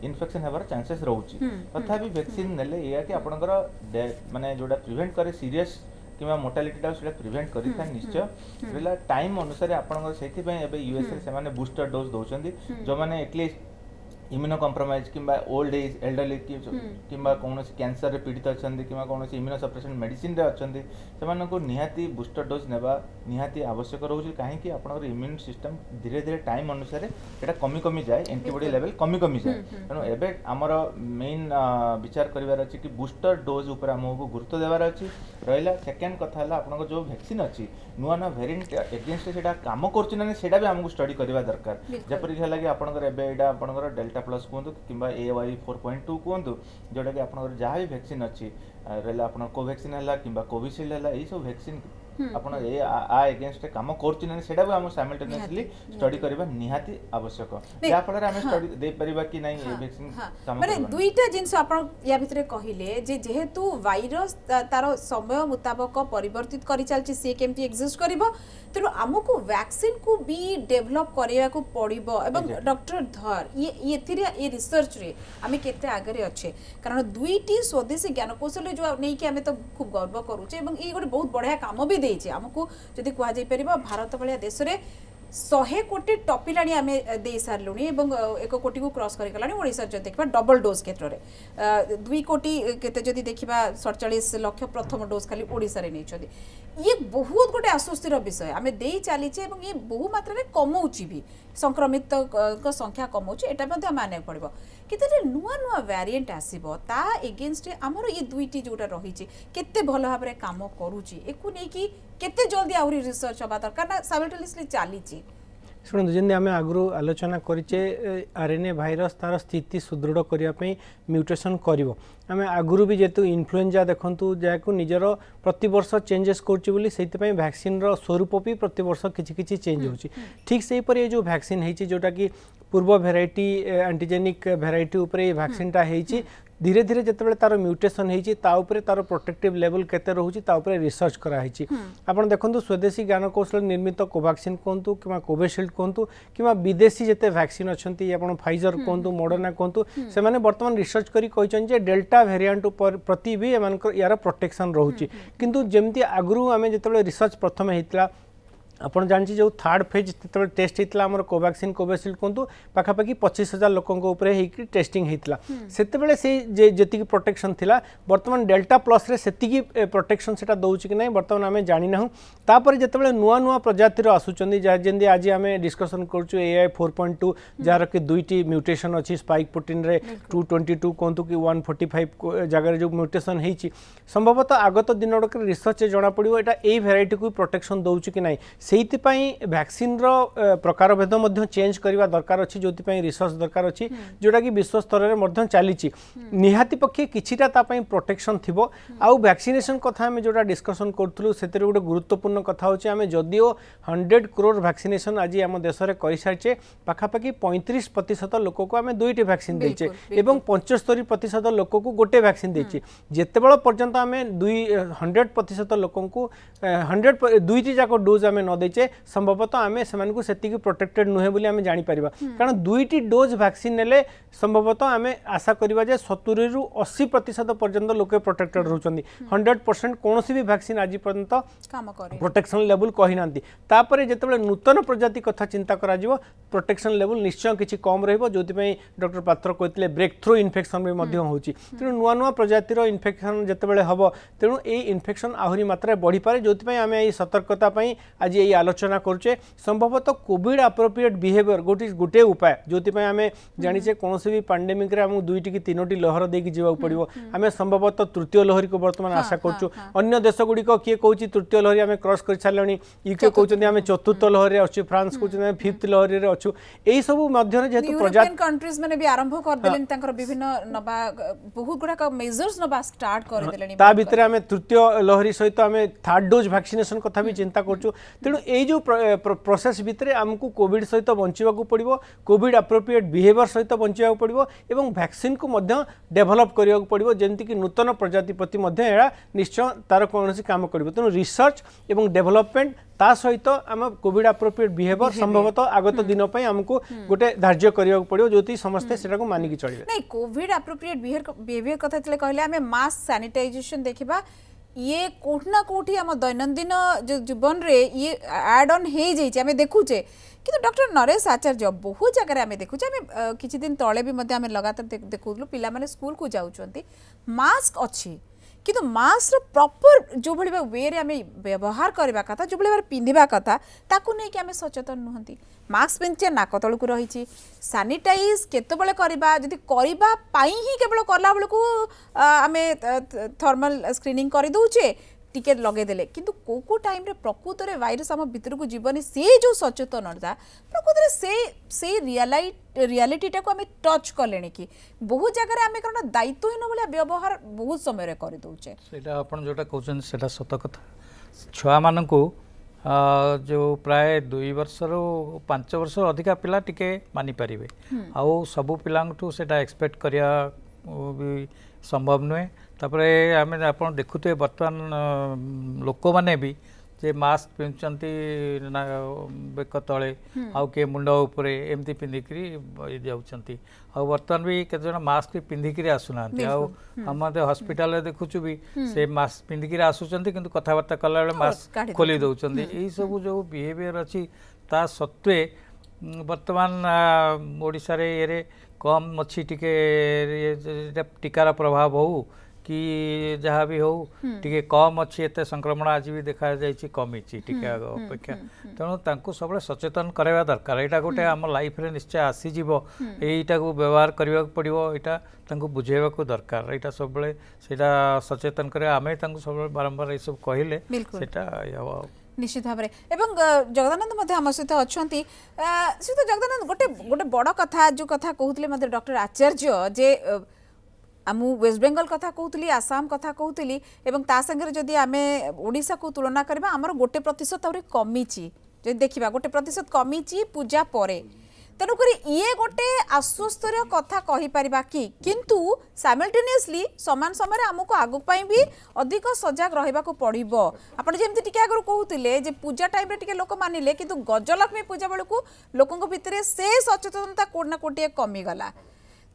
इनफेक्शन होवार चानसेस रोच तथा भैक्सीन ने आप मानने जो प्रिभेन्ट कै सीरीयस कि मोटालीटा प्रिभेन्ट कर निश्चय रहा टाइम अनुसार आप यूएसए से बुस्टर डोज दौर जो मैंने एटलिस्ट इम्यूनो कंप्रोमाइज कि ओल्ड एज एल्डरली कि कौन क्यासर में पीड़ित अच्छा कि इम्यूनो सप्रेसन मेडिसीन अच्छा से निति बुस्टर डोज नवा निहाती आवश्यक रोज कहीं आप इम्यून सिस्टम धीरे धीरे टाइम अनुसार ये कमी कमी जाए एंटीबडी लेवल कमी कमी जाए तेनालीर हम्म, हम्म। मेन विचार करार अच्छे कि बुस्टर डोज उपर आमको गुरुत्व देवार अच्छी रहा सेकेंड कथा आप जो भैक्सीन अच्छी ନୂଆ ନୂଆ ଭେରିଏଣ୍ଟ ଏଗେନ୍ଷ୍ଟ ସେଇଟା କାମ କରୁଛି ନା ସେଇଟା ବି ଆମକୁ ଷ୍ଟଡି କରିବା ଦରକାର ଯେପରିକି ହେଲା କି ଆପଣଙ୍କର ଏବେ ଏଇଟା ଆପଣଙ୍କର ଡେଲ୍ଟା ପ୍ଲସ୍ କୁହନ୍ତୁ କିମ୍ବା A Y four point two କୁହନ୍ତୁ ଯେଉଁଟାକି ଆପଣଙ୍କର ଯାହା ବି ଭ୍ୟାକ୍ସିନ୍ ଅଛି ରହିଲା ଆପଣଙ୍କର କୋଭ୍ୟାକ୍ସିନ୍ ହେଲା କିମ୍ବା କୋଭିସିଲ୍ଡ ହେଲା ଏଇସବୁ ଭ୍ୟାକ୍ସିନ୍ ଆପଣ ଏ ଆ ଏଗେନଷ୍ଟରେ କାମ କରୁଛି ନା ସେଇଟା ବି ଆମ ସାଇମଲ୍ଟେନିୟସଲି ଷ୍ଟଡି କରିବା ନିହାତି ଆବଶ୍ୟକ ଯାହାଫଳରେ ଆମେ ଷ୍ଟଡି ଦେଇପାରିବା କି ନାହିଁ ଏ ଭ୍ୟାକ୍ସିନ୍ ମାନେ ଦୁଇଟା ଜିନିଷ ଆପଣ ୟା ଭିତରେ କହିଲେ ଯେ ଯେହେତୁ ଭାଇରସ୍ ତାର ସମୟ ମୁତାବକ ପରିବର୍ତ୍ତିତ କରିଚାଲିଛି ସିଏ କେମିତି ଏକ୍ଜିଷ୍ଟ କରିବ ତେଣୁ ଆମକୁ ଭ୍ୟାକ୍ସିନ୍କୁ ବି ଡେଭଲପ୍ କରିବାକୁ ପଡ଼ିବ ଏବଂ ଡକ୍ଟର ଧର ଇଏ ଏଥିରେ ଏ ରିସର୍ଚ୍ଚରେ ଆମେ କେତେ ଆଗରେ ଅଛେ କାରଣ ଦୁଇଟି ସ୍ୱଦେଶୀ ଜ୍ଞାନକୌଶଳ ଯେଉଁ ନେଇକି ଆମେ ତ ଖୁବ୍ ଗର୍ବ କରୁଛେ ଏବଂ ଇଏ ଗୋଟେ ବହୁତ ବଢ଼ିଆ କାମ ବି ଦେଇଛି ଆମକୁ ଯଦି କୁହାଯାଇପାରିବ ଭାରତ ଭଳିଆ ଦେଶରେ ଶହେ କୋଟି ଟପିଲାଣି ଆମେ ଦେଇସାରିଲୁଣି ଏବଂ ଏକ କୋଟିକୁ କ୍ରସ୍ କରିଗଲାଣି ଓଡ଼ିଶାର ଯଦି ଦେଖିବା ଡବଲ୍ ଡୋଜ୍ କ୍ଷେତ୍ରରେ ଦୁଇ କୋଟି କେତେ ଯଦି ଦେଖିବା ସଡ଼ଚାଳିଶ ଲକ୍ଷ ପ୍ରଥମ ଡୋଜ୍ ଖାଲି ଓଡ଼ିଶାରେ ନେଇଛନ୍ତି ଇଏ ବହୁତ ଗୋଟେ ଆଶ୍ୱସ୍ତିର ବିଷୟ ଆମେ ଦେଇ ଚାଲିଛେ ଏବଂ ଇଏ ବହୁ ମାତ୍ରାରେ କମାଉଛି ବି ସଂକ୍ରମିତଙ୍କ ସଂଖ୍ୟା କମାଉଛି ଏଇଟା ମଧ୍ୟ ମାନିବାକୁ ପଡ଼ିବ କିନ୍ତୁ ଯେ ନୂଆ ନୂଆ ଭ୍ୟାରିଏଣ୍ଟ ଆସିବ ତା ଏଗେନଷ୍ଟରେ ଆମର ଇଏ ଦୁଇଟି ଯେଉଁଟା ରହିଛି କେତେ ଭଲ ଭାବରେ କାମ କରୁଛି ଏକୁ ନେଇକି କେତେ ଜଲ୍ଦି ଆହୁରି ରିସର୍ଚ୍ଚ ହେବା ଦରକାର ନା ସାଇମଲ୍ଟେନିୟସଲି ଚାଲିଛି ଶୁଣନ୍ତୁ ଯେମିତି ଆମେ ଆଗରୁ ଆଲୋଚନା କରିଛେ ଆର୍ ଏନ୍ ଏ ଭାଇରସ୍ ତା'ର ସ୍ଥିତି ସୁଦୃଢ଼ କରିବା ପାଇଁ ମ୍ୟୁଟେସନ୍ କରିବ ଆମେ ଆଗରୁ ବି ଯେହେତୁ ଇନଫ୍ଲୁଏଞ୍ଜା ଦେଖନ୍ତୁ ଯାହାକୁ ନିଜର ପ୍ରତିବର୍ଷ ଚେଞ୍ଜେସ୍ କରୁଛି ବୋଲି ସେଇଥିପାଇଁ ଭ୍ୟାକ୍ସିନ୍ର ସ୍ୱରୂପ ବି ପ୍ରତିବର୍ଷ କିଛି କିଛି ଚେଞ୍ଜ ହେଉଛି ଠିକ୍ ସେହିପରି ଏ ଯେଉଁ ଭ୍ୟାକ୍ସିନ୍ ହେଇଛି ଯେଉଁଟାକି ପୂର୍ବ ଭେରାଇଟି ଆଣ୍ଟିଜେନିକ୍ ଭେରାଇଟି ଉପରେ ଏଇ ଭ୍ୟାକ୍ସିନ୍ଟା ହେଇଛି ধীরে ধীরে যেতবে তার মিউটেসন হয়েছে তা উপরে তার প্রোটেক্টিভ লেভেল কেতে রয়েছে তা উপরে রিসর্চ করা হয়েছে আপনার দেখুন স্বদেশী জ্ঞানকৌশল নির্মিত কোভাক্সিন কুহতু কিংবা কোভিশিল্ড কুহতু কিংবা বিদেশী যেতে ভ্যাকসিন অনেক আপনার ফাইজর কুহতু মোডর্না কুহতু সে বর্তমান রিসর্চ করে কিন্তু যে ডেল্টা ভেরিয়ান্ট প্রতি বি এমানকর ইয়ার প্রোটেকশন রয়েছে কিন্তু যেমি আগুন আমি যেতবে রিসর্চ প্রথমে হয়েছিল आप जानते जो थार्ड फेज जो टेस्ट होता है आम कोभाक्सीन कोविशिल्ड कहूँ पाखापाखी पचीस हजार लोकों पर टेस्टिंग होता है से प्रोटेक्शन थी बर्तमान डेल्टा प्लस से प्रोटेक्शन से ना बर्तमान आम नापर जो नुआ नुआ प्रजातिर आसूँ आज आम डिस्कसन कर आई फोर पॉइंट टू जहाँ कि दुईट म्यूटेसन अच्छी spike protein two twenty two कहतु कि वन फोर्टी फाइव जगार जो म्यूटेसन होती संभवतः आगत दिन गुड़क रिसर्च जमापड़ा ये भेर को प्रोटेक्शन दौर कि ना সেইপাই ভ্যাকসিন্র প্রকারভেদ মধ্য চেঞ্জ করা দরকার অছি যেপাই রিসর্চ দরকার অছি বিশ্বস্তরের কি নিহতি পক্ষে কিছুটা তাপাই প্রোটেকশন থিব আউ ভ্যাকসিনেশন কথা আমি যেটা ডিসকসন করুলু সে গোটে গুরুত্বপূর্ণ কথা হচ্ছে আমি যদিও হন্ড্রেড ক্রোর ভ্যাকসিনেসন আজ আমার দেশের করে সারিছে পাখাপাখি পঁয়ত্রিশ প্রতিশত লোকক আমি দুইটি ভ্যাকসিন দিয়েছে এবং পঞ্চস্তরি প্রতিশত লোকক গোটে ভ্যাকসিন দিয়েছে যেতবেল পর্যন্ত আমি দুই হন্ড্রেড প্রতিশত লোক হন্ড্রেড দুইটি যাক ডোজ আমি ন नदेचे संभवतः आम से प्रोटेक्टेड नुहे आम जापर कारण दुईट डोज भैक्सीन ने संभवतः आम आशा करवाजे सतुरी रु अशी प्रतिशत पर्यटन लोक प्रोटेक्टेड रोच हंड्रेड परसेंट कौन भी भैक्सीन आज पर्यटन प्रोटेक्शन लेवल कही नापर जिते नूतन प्रजाति कथ चिंता कर प्रोटेक्शन लेवल निश्चय किसी कम रही जो डक्टर पात्र कहते ब्रेक थ्रू इनफेक्शन भी हो तेणु नुआ नुआ इनफेक्शन जितेबाला हम तेणु ये इनफेक्शन आहरी मात्रा बढ़ी पाए जो आम सतर्कता आज आलोचना करुचे संभवतः कॉविड आप्रोप्रिएट बिहेवियर गोटे गोटे उपाय जो आम जाने कौन भी पांडेमिक दुईट कि तीनोटी लहर देक जावाक पड़ो आम संभवतः तृतीय लहरी को बर्तमान आशा करुँ अशगुड़ किए कौन तृतीय लहरी आम क्रस कर सारे युके कहते आम चतुर्थ लहरी अच्छे फ्रांस कौन हैं फिफ्थ लहरी में अच्छा यही सब कंट्रीज भी आरंभ कर सहित आम डोज भैक्सीनेसन कथ তেণু এই যে প্রোসেস ভিতরে আমি কোভিড সহিত বঞ্চবাক পড়ব কোভিড আপ্রোপ্রিয়েট বিহেভিয়ার সহিত বঞ্চবাক পড়ব এবং ভ্যাকসিন কু ডেভেলপ করা পড়ব যেমিকি নূতন প্রজাতি প্রতি এরা নিশ্চয় তার কৌশি কাম করব তেমন রিসর্চ এবং ডেভেলপমেন্ট তা সহিত আমার কোভিড আপ্রোপ্রিয়েট বিহেভিয়ার সম্ভবত আগত দিন পাই আমি গোটে ধার্য করা পড়ব যেটি সমস্তে সেটা মানিকি চলবে কোভিড আপ্রোপ্রিয়েট বিহেভিয়ার কথা কে কহিলেন আমি মাস্ক স্যানিটাইজেসন দেখা ये कोटी ना कोटी आम दैनन्दिन जो जीवन रे ये आड अन् हो देखुचे कि डॉक्टर नरेश आचार्य बहुत जगार आम देखुचे आम किद तले भी आम लगातार देखु पाने स्कूल को जाऊँ मास्क अच्छी কিন্তু মাস্কর প্রপর যেভাবে ওয়ে আমি ব্যবহার করা কথা যেভাবে ভাবে পিঁধা কথা তাকে নিয়ে আমি সচেতন নুহতি মাস্ক পিঁধছে নাক তলকু রয়েছে স্যানিটাইজ কেতবে করা যদি করা কেবল কলা বেড়ে আমি থর্মাল স্ক্রিনিং করে দেউছে टिकेट लगेदे कि कौ कौ टाइम प्रकृत में भाईरस आम भितर को जीवन से जो सचेतनता प्रकृत से से रियालीटा को आम टच कले कि बहुत जगह आम कौन दायित्वहीन भाया व्यवहार बहुत समय करदे जो कौन सत कथ छुआ मान जो प्राय दुई वर्ष रू पांच वर्ष अधिका पिला टिके मानिपर आ सब पिला एक्सपेक्ट कर संभव नुहे ତାପରେ ଆମେ ଆପଣ ଦେଖୁଥିବେ ବର୍ତ୍ତମାନ ଲୋକମାନେ ବି ଯେ ମାସ୍କ ପିନ୍ଧୁଛନ୍ତି ବେକ ତଳେ ଆଉ କିଏ ମୁଣ୍ଡ ଉପରେ ଏମିତି ପିନ୍ଧିକିରି ଯାଉଛନ୍ତି ଆଉ ବର୍ତ୍ତମାନ ବି କେତେଜଣ ମାସ୍କ ବି ପିନ୍ଧିକିରି ଆସୁନାହାନ୍ତି ଆଉ ଆମ ହସ୍ପିଟାଲରେ ଦେଖୁଛୁ ବି ସେ ମାସ୍କ ପିନ୍ଧିକିରି ଆସୁଛନ୍ତି କିନ୍ତୁ କଥାବାର୍ତ୍ତା କଲାବେଳେ ମାସ୍କ ଖୋଲି ଦେଉଛନ୍ତି ଏଇସବୁ ଯେଉଁ ବିହେଭିଅର୍ ଅଛି ତା ସତ୍ତ୍ୱେ ବର୍ତ୍ତମାନ ଓଡ଼ିଶାରେ ଇଏରେ କମ୍ ଅଛି ଟିକେ ଟିକାର ପ୍ରଭାବ ହେଉ କି ଯାହା ବି ହେଉ ଟିକେ କମ୍ ଅଛି ଏତେ ସଂକ୍ରମଣ ଆଜି ବି ଦେଖାଯାଇଛି କମିଛି ଟିକେ ଆଗ ଅପେକ୍ଷା ତେଣୁ ତାଙ୍କୁ ସବୁବେଳେ ସଚେତନ କରାଇବା ଦରକାର ଏଇଟା ଗୋଟେ ଆମ ଲାଇଫ୍ରେ ନିଶ୍ଚୟ ଆସିଯିବ ଏଇଟାକୁ ବ୍ୟବହାର କରିବାକୁ ପଡ଼ିବ ଏଇଟା ତାଙ୍କୁ ବୁଝେଇବାକୁ ଦରକାର ଏଇଟା ସବୁବେଳେ ସେଇଟା ସଚେତନ କରିବା ଆମେ ତାଙ୍କୁ ସବୁବେଳେ ବାରମ୍ବାର ଏସବୁ କହିଲେ ସେଇଟା ହେବ ନିଶ୍ଚିତ ଭାବରେ ଏବଂ ଜଗଦାନନ୍ଦ ମଧ୍ୟ ଆମ ସହିତ ଅଛନ୍ତି ସହିତ ଜଗଦାନନ୍ଦ ଗୋଟେ ଗୋଟେ ବଡ଼ କଥା ଯେଉଁ କଥା କହୁଥିଲେ ମଧ୍ୟ ଡକ୍ଟର ଆଚାର୍ଯ୍ୟ ଯେ ମୁଁ ୱେଷ୍ଟବେଙ୍ଗଲ କଥା କହୁଥିଲି ଆସାମ କଥା କହୁଥିଲି ଏବଂ ତା ସାଙ୍ଗରେ ଯଦି ଆମେ ଓଡ଼ିଶାକୁ ତୁଳନା କରିବା ଆମର ଗୋଟେ ପ୍ରତିଶତ ଆହୁରି କମିଛି ଯଦି ଦେଖିବା ଗୋଟେ ପ୍ରତିଶତ କମିଛି ପୂଜା ପରେ ତେଣୁକରି ଇଏ ଗୋଟେ ଆଶ୍ୱସ୍ତର କଥା କହିପାରିବା କି କିନ୍ତୁ ସାଇମଲ୍ଟେନିୟସଲି ସମାନ ସମୟରେ ଆମକୁ ଆଗ ପାଇଁ ବି ଅଧିକ ସଜାଗ ରହିବାକୁ ପଡ଼ିବ ଆପଣ ଯେମିତି ଟିକେ ଆଗରୁ କହୁଥିଲେ ଯେ ପୂଜା ଟାଇମ୍ରେ ଟିକେ ଲୋକ ମାନିଲେ କିନ୍ତୁ ଗଜଲକ୍ଷ୍ମୀ ପୂଜା ବେଳକୁ ଲୋକଙ୍କ ଭିତରେ ସେ ସଚେତନତା କୋଉଠି ନା କୋଉଠି କମିଗଲା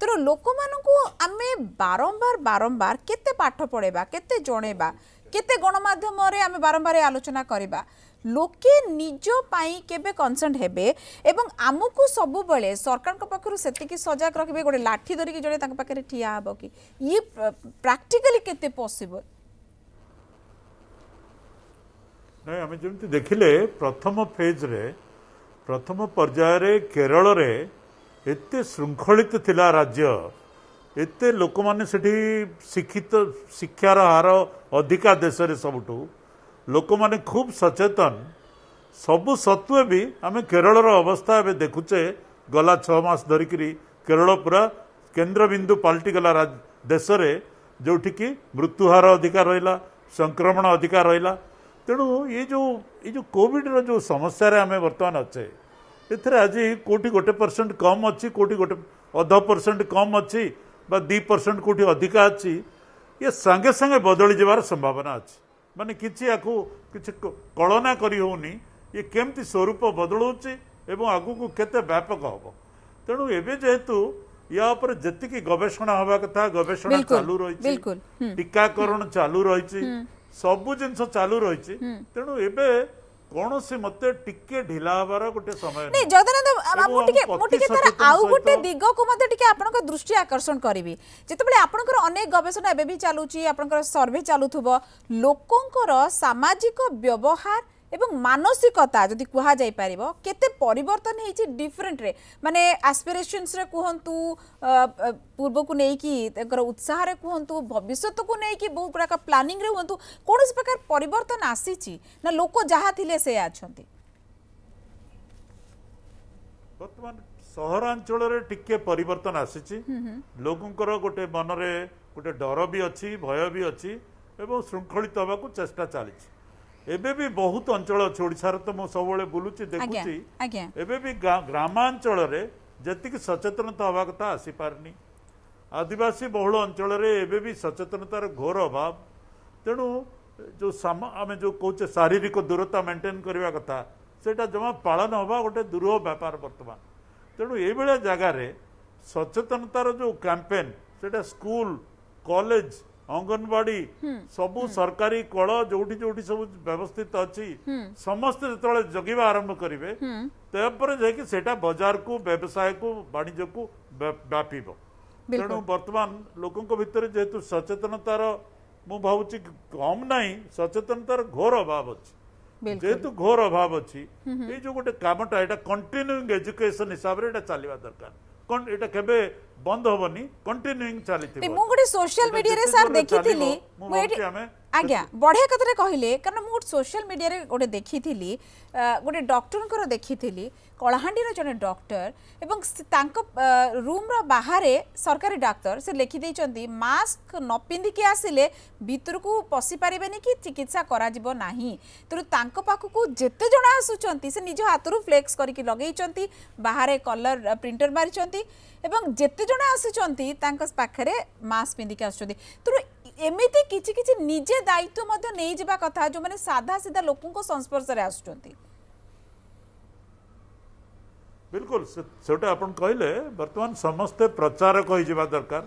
ତେଣୁ ଲୋକମାନଙ୍କୁ ଆମେ ବାରମ୍ବାର ବାରମ୍ବାର କେତେ ପାଠ ପଢ଼େଇବା କେତେ ଜଣେଇବା କେତେ ଗଣମାଧ୍ୟମରେ ଆମେ ବାରମ୍ବାର ଆଲୋଚନା କରିବା ଲୋକେ ନିଜ ପାଇଁ କେବେ କନସର୍ଣ୍ଟ ହେବେ ଏବଂ ଆମକୁ ସବୁବେଳେ ସରକାରଙ୍କ ପାଖରୁ ସେତିକି ସଜାଗ ରଖିବେ ଗୋଟେ ଲାଠି ଧରିକି ଜଣେ ତାଙ୍କ ପାଖରେ ଠିଆ ହେବ କି ଇଏ ପ୍ରାକ୍ଟିକାଲି କେତେ ପସିବଲ୍ ନାଇଁ ଆମେ ଯେମିତି ଦେଖିଲେ ପ୍ରଥମ ଫେଜ୍ରେ ପ୍ରଥମ ପର୍ଯ୍ୟାୟରେ କେରଳରେ ଏତେ ଶୃଙ୍ଖଳିତ ଥିଲା ରାଜ୍ୟ ଏତେ ଲୋକମାନେ ସେଠି ଶିକ୍ଷିତ ଶିକ୍ଷାର ହାର ଅଧିକା ଦେଶରେ ସବୁଠୁ ଲୋକମାନେ ଖୁବ୍ ସଚେତନ ସବୁ ସତ୍ତ୍ୱେ ବି ଆମେ କେରଳର ଅବସ୍ଥା ଏବେ ଦେଖୁଛେ ଗଲା ଛଅ ମାସ ଧରିକିରି କେରଳ ପୁରା କେନ୍ଦ୍ରବିନ୍ଦୁ ପାଲଟିଗଲା ଦେଶରେ ଯେଉଁଠିକି ମୃତ୍ୟୁହାର ଅଧିକା ରହିଲା ସଂକ୍ରମଣ ଅଧିକା ରହିଲା ତେଣୁ ଏ ଯେଉଁ ଏ ଯେଉଁ କୋଭିଡ଼ର ଯେଉଁ ସମସ୍ୟାରେ ଆମେ ବର୍ତ୍ତମାନ ଅଛେ ଏଥିରେ ଆଜି କେଉଁଠି ଗୋଟେ ପରସେଣ୍ଟ କମ୍ ଅଛି କେଉଁଠି ଗୋଟେ ଅଧ ପରସେଣ୍ଟ କମ୍ ଅଛି ବା ଦୁଇ ପରସେଣ୍ଟ କେଉଁଠି ଅଧିକା ଅଛି ଇଏ ସାଙ୍ଗେ ସାଙ୍ଗେ ବଦଳି ଯିବାର ସମ୍ଭାବନା ଅଛି ମାନେ କିଛି ଆକୁ କିଛି କଳନା କରି ହେଉନି ଇଏ କେମିତି ସ୍ୱରୂପ ବଦଳଉଛି ଏବଂ ଆଗକୁ କେତେ ବ୍ୟାପକ ହେବ ତେଣୁ ଏବେ ଯେହେତୁ ୟା ଉପରେ ଯେତିକି ଗବେଷଣା ହେବା କଥା ଗବେଷଣା ଚାଲୁ ରହିଛି ଟୀକାକରଣ ଚାଲୁ ରହିଛି ସବୁ ଜିନିଷ ଚାଲୁ ରହିଛି ତେଣୁ ଏବେ କୌଣସି ମତେ ଟିକେ ଢିଲା ହବାର ଗୋଟେ ସମୟ ନାଇଁ ଜଗଦାନନ୍ଦ ମୁଁ ଟିକେ ମୁଁ ଟିକେ ତାର ଆଉ ଗୋଟେ ଦିଗକୁ ମଧ୍ୟ ଟିକେ ଆପଣଙ୍କ ଦୃଷ୍ଟି ଆକର୍ଷଣ କରିବି ଯେତେବେଳେ ଆପଣଙ୍କର ଅନେକ ଗବେଷଣା ଏବେ ବି ଚାଲୁଛି ଆପଣଙ୍କର ସର୍ଭେ ଚାଲୁଥିବ ଲୋକଙ୍କର ସାମାଜିକ ବ୍ୟବହାର এবং মানসিকতা যদি যাই পারিব কেতে পরিবর্তন হয়েছে ডিফরেন্ট রে মানে আসপিরেসনস রে কুহতু পূর্বকু নেইকি তাঁর উৎসাহরে কুহতু ভবিষ্যতকু নেইকি বহু প্রকার রে হুঁতু কোণী প্রকার পরিবর্তন আসিছি না লোক যাহা থিলে সে আছন্তি বর্তমান ସହରାଞ୍ଚଳରେ ଟିକେ পরিবর্তন আসিছি ଲୋକଙ୍କର গোটে ମନରେ ଗୋଟେ ଡର ବି ଅଛି ଭୟ বি ଅଛି ଏବଂ ଶୃଙ୍ଖଳିତ ହେବାକୁ ଚେଷ୍ଟା ଚାଲିଛି ଏବେ ବି ବହୁତ ଅଞ୍ଚଳ ଅଛି ଓଡ଼ିଶାର ତ ମୁଁ ସବୁବେଳେ ବୁଲୁଛି ଦେଖୁଛି ଏବେ ବି ଗ୍ରାମାଞ୍ଚଳରେ ଯେତିକି ସଚେତନତା ହେବା କଥା ଆସିପାରୁନି ଆଦିବାସୀ ବହୁଳ ଅଞ୍ଚଳରେ ଏବେ ବି ସଚେତନତାର ଘୋର ଅଭାବ ତେଣୁ ଯେଉଁ ସାମ ଆମେ ଯେଉଁ କହୁଛେ ଶାରୀରିକ ଦୂରତା ମେଣ୍ଟେନ୍ କରିବା କଥା ସେଇଟା ଜମା ପାଳନ ହେବା ଗୋଟେ ଦୂରହ ବ୍ୟାପାର ବର୍ତ୍ତମାନ ତେଣୁ ଏଇଭଳିଆ ଜାଗାରେ ସଚେତନତାର ଯେଉଁ କ୍ୟାମ୍ପେନ୍ ସେଇଟା ସ୍କୁଲ କଲେଜ ଅଙ୍ଗନବାଡ଼ି ସବୁ ସରକାରୀ କଳ ଯୋଉଠି ଯୋଉଠି ସବୁ ବ୍ୟବସ୍ଥିତ ଅଛି ସମସ୍ତେ ଯେତେବେଳେ ଜଗିବା ଆରମ୍ଭ କରିବେ ତାପରେ ଯାଇକି ସେଇଟା ବଜାରକୁ ବ୍ୟବସାୟକୁ ବାଣିଜ୍ୟକୁ ବ୍ୟାପିବ ତେଣୁ ବର୍ତ୍ତମାନ ଲୋକଙ୍କ ଭିତରେ ଯେହେତୁ ସଚେତନତାର ମୁଁ ଭାବୁଛି କମ୍ ନାହିଁ ସଚେତନତାର ଘୋର ଅଭାବ ଅଛି ଯେହେତୁ ଘୋର ଅଭାବ ଅଛି ଏଇ ଯୋଉ ଗୋଟେ କାମଟା ଏଇଟା କଣ୍ଟିନ୍ୟୁଇଂ ଏଜୁକେସନ ହିସାବରେ ଏଇଟା ଚାଲିବା ଦରକାର কোন এটা কেবে বন্ধ হবনি কন্টিনিউইং চালিথিব মু গোটে সোশ্যাল মিডিয়া রে স্যার দেখিଥିଲି মু এটি আজ্ঞা বড়িয়া কথাটা কহিলে কারণ মু সোশ্যাল মিডিয়ার গোটে দেখিলি গোটে ডক্টরঙ্কর দেখিলি কলাহাঁড়ির জন ডক্টর এবং তাঙ্ক রুম্র বাহারে সরকারি ডাক্তার সে লেখিদেইছেন মাস্ক ন পিঁধিকি আসলে ভিতরক পশিপারে কি চিকিৎসা করা যাব না তেমন তাঙ্ক পাখক যেতে জন আসুচার সে নিজ হাতর ফ্লেক্স করি লগাইছেন বাহারে কলর প্রিন্টর মারিছেন এবং যেতে জন আসুচার তাঙ্ক পাখে মাস্ক পিঁধিকি আসুচার তেমন ଏମିତି କିଛି କିଛି ନିଜେ ଦାୟିତ୍ୱ ମଧ୍ୟ ନେଇଯିବା କଥା ଯେଉଁମାନେ ସାଧା ସିଧା ଲୋକଙ୍କ ସଂସ୍ପର୍ଶରେ ଆସୁଛନ୍ତି ବିଲକୁଲ ସେଟା ଆପଣ କହିଲେ ବର୍ତ୍ତମାନ ସମସ୍ତେ ପ୍ରଚାରକ ହେଇଯିବା ଦରକାର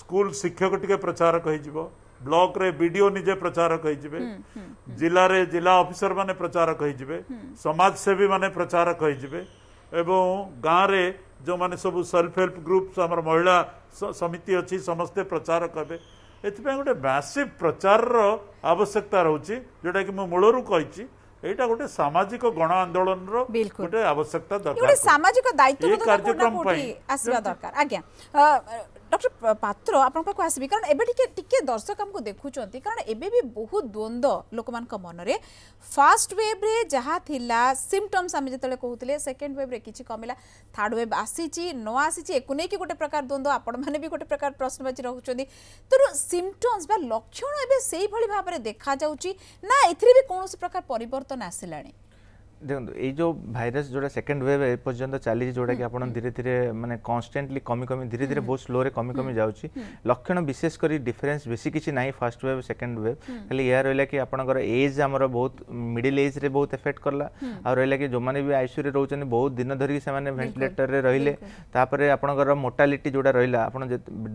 ସ୍କୁଲ ଶିକ୍ଷକ ଟିକେ ପ୍ରଚାରକ ହେଇଯିବ ବ୍ଲକରେ ବିଡିଓ ନିଜେ ପ୍ରଚାରକ ହେଇଯିବେ ଜିଲ୍ଲାରେ ଜିଲ୍ଲା ଅଫିସର ମାନେ ପ୍ରଚାରକ ହେଇଯିବେ ସମାଜସେବୀ ମାନେ ପ୍ରଚାରକ ହେଇଯିବେ ଏବଂ ଗାଁରେ ଯେଉଁମାନେ ସବୁ ସେଲ୍ଫ ହେଲ୍ପ ଗ୍ରୁପ୍ସ ଆମର ମହିଳା ସମିତି ଅଛି ସମସ୍ତେ ପ୍ରଚାରକ ହେବେ ଏଥିପାଇଁ ଗୋଟେ ମ୍ୟାସିଭ୍ ପ୍ରଚାରର ଆବଶ୍ୟକତା ରହୁଛି ଯେଉଁଟାକି ମୁଁ ମୂଳରୁ କହିଛି ଏଇଟା ଗୋଟେ ସାମାଜିକ ଗଣ ଆନ୍ଦୋଳନର ଗୋଟେ ଆବଶ୍ୟକତା ଦରକାର ସାମାଜିକ ଦାୟିତ୍ୱ ଆସିବା ଦରକାର ଆଜ୍ଞା ডক্টর পাত্র আপনার পাখু আসবি কারণ এবে টিকে টিকে দর্শক আমি দেখুম কারণ এবে বি বহু দ্বন্দ্ব লোক মনরে ফার্স্ট ওয়েভ্রে যা লা সিমটমস আমি যেতবে কুলে সেকেন্ড ওয়েভ্রে কিছু কমিলা থার্ড ওয়েভ আসিছি ন আসিছি একু নেই গোটে প্রকার দ্বন্দ্ব আপন মানে বি গোটে প্রকার প্রশ্নবাচী রাখুন তেমন সিমটমস বা লক্ষণ এবে সেইভাবে ভাবে দেখা যাচ্ছি না এতে বি কৌশি প্রকার পরিবর্তন আসিলানি দেখুন এই যে ভাইরাস যেটা সেকেন্ড ওয়েভ এপর্যন্ত চালিছে যেটা কি আপনার ধীরে ধীরে মানে কনস্ট্যান্টলি কমি কমি ধীরে ধীরে বহু স্লোরে কমি কমি যাচ্ছে লক্ষণ বিশেষ করে ডিফরেন্স বেশি কিছু নাই ফার্স্ট ওয়েভ সেকেন্ড ওয়েভ খালি ইয়া রহিলা কি আপনার এজ আমার বহু মিডিল এজরে বহু এফেক্ট করলা আর রহিলা কি যে বি আইসিউরে রয়েছেন বহু দিন ধরিকি সে ভেন্টিলেটরে রহলে তাপরে আপনার মোটালিটি যেটা রহিলা আপনার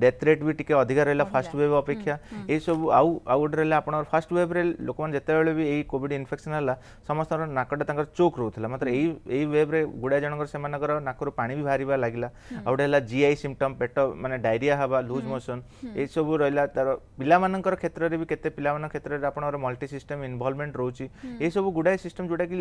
ডেথ রেট বি টিকে অধিকা রহিলা ফার্স্ট ওয়েভ অপেক্ষা এইসব আউ আউ গোটে রহিলা আপনার ফার্স্ট ওয়েভ রে লোক যেতবে এই কোভিড ইনফেকশন হল সমস্ত নাকটা তাঁর ଚୋକ୍ ରହୁଥିଲା ମାତ୍ର ଏଇ ଏଇ ୱେବ୍ରେ ଗୁଡ଼ାଏ ଜଣଙ୍କର ସେମାନଙ୍କର ନାକରୁ ପାଣି ବି ବାହାରିବା ଲାଗିଲା ଆଉ ଗୋଟେ ହେଲା ଜିଆଇ ସିମ୍ପଟମ୍ ପେଟ ମାନେ ଡାଇରିଆ ହେବା ଲୁଜ୍ ମୋସନ୍ ଏସବୁ ରହିଲା ତାର ପିଲାମାନଙ୍କର କ୍ଷେତ୍ରରେ ବି କେତେ ପିଲାମାନଙ୍କ କ୍ଷେତ୍ରରେ ଆପଣଙ୍କର ମଲ୍ଟି ସିଷ୍ଟମ୍ ଇନଭଲ୍ଭମେଣ୍ଟ ରହୁଛି ଏସବୁ ଗୁଡ଼ାଏ ସିଷ୍ଟମ୍ ଯେଉଁଟାକି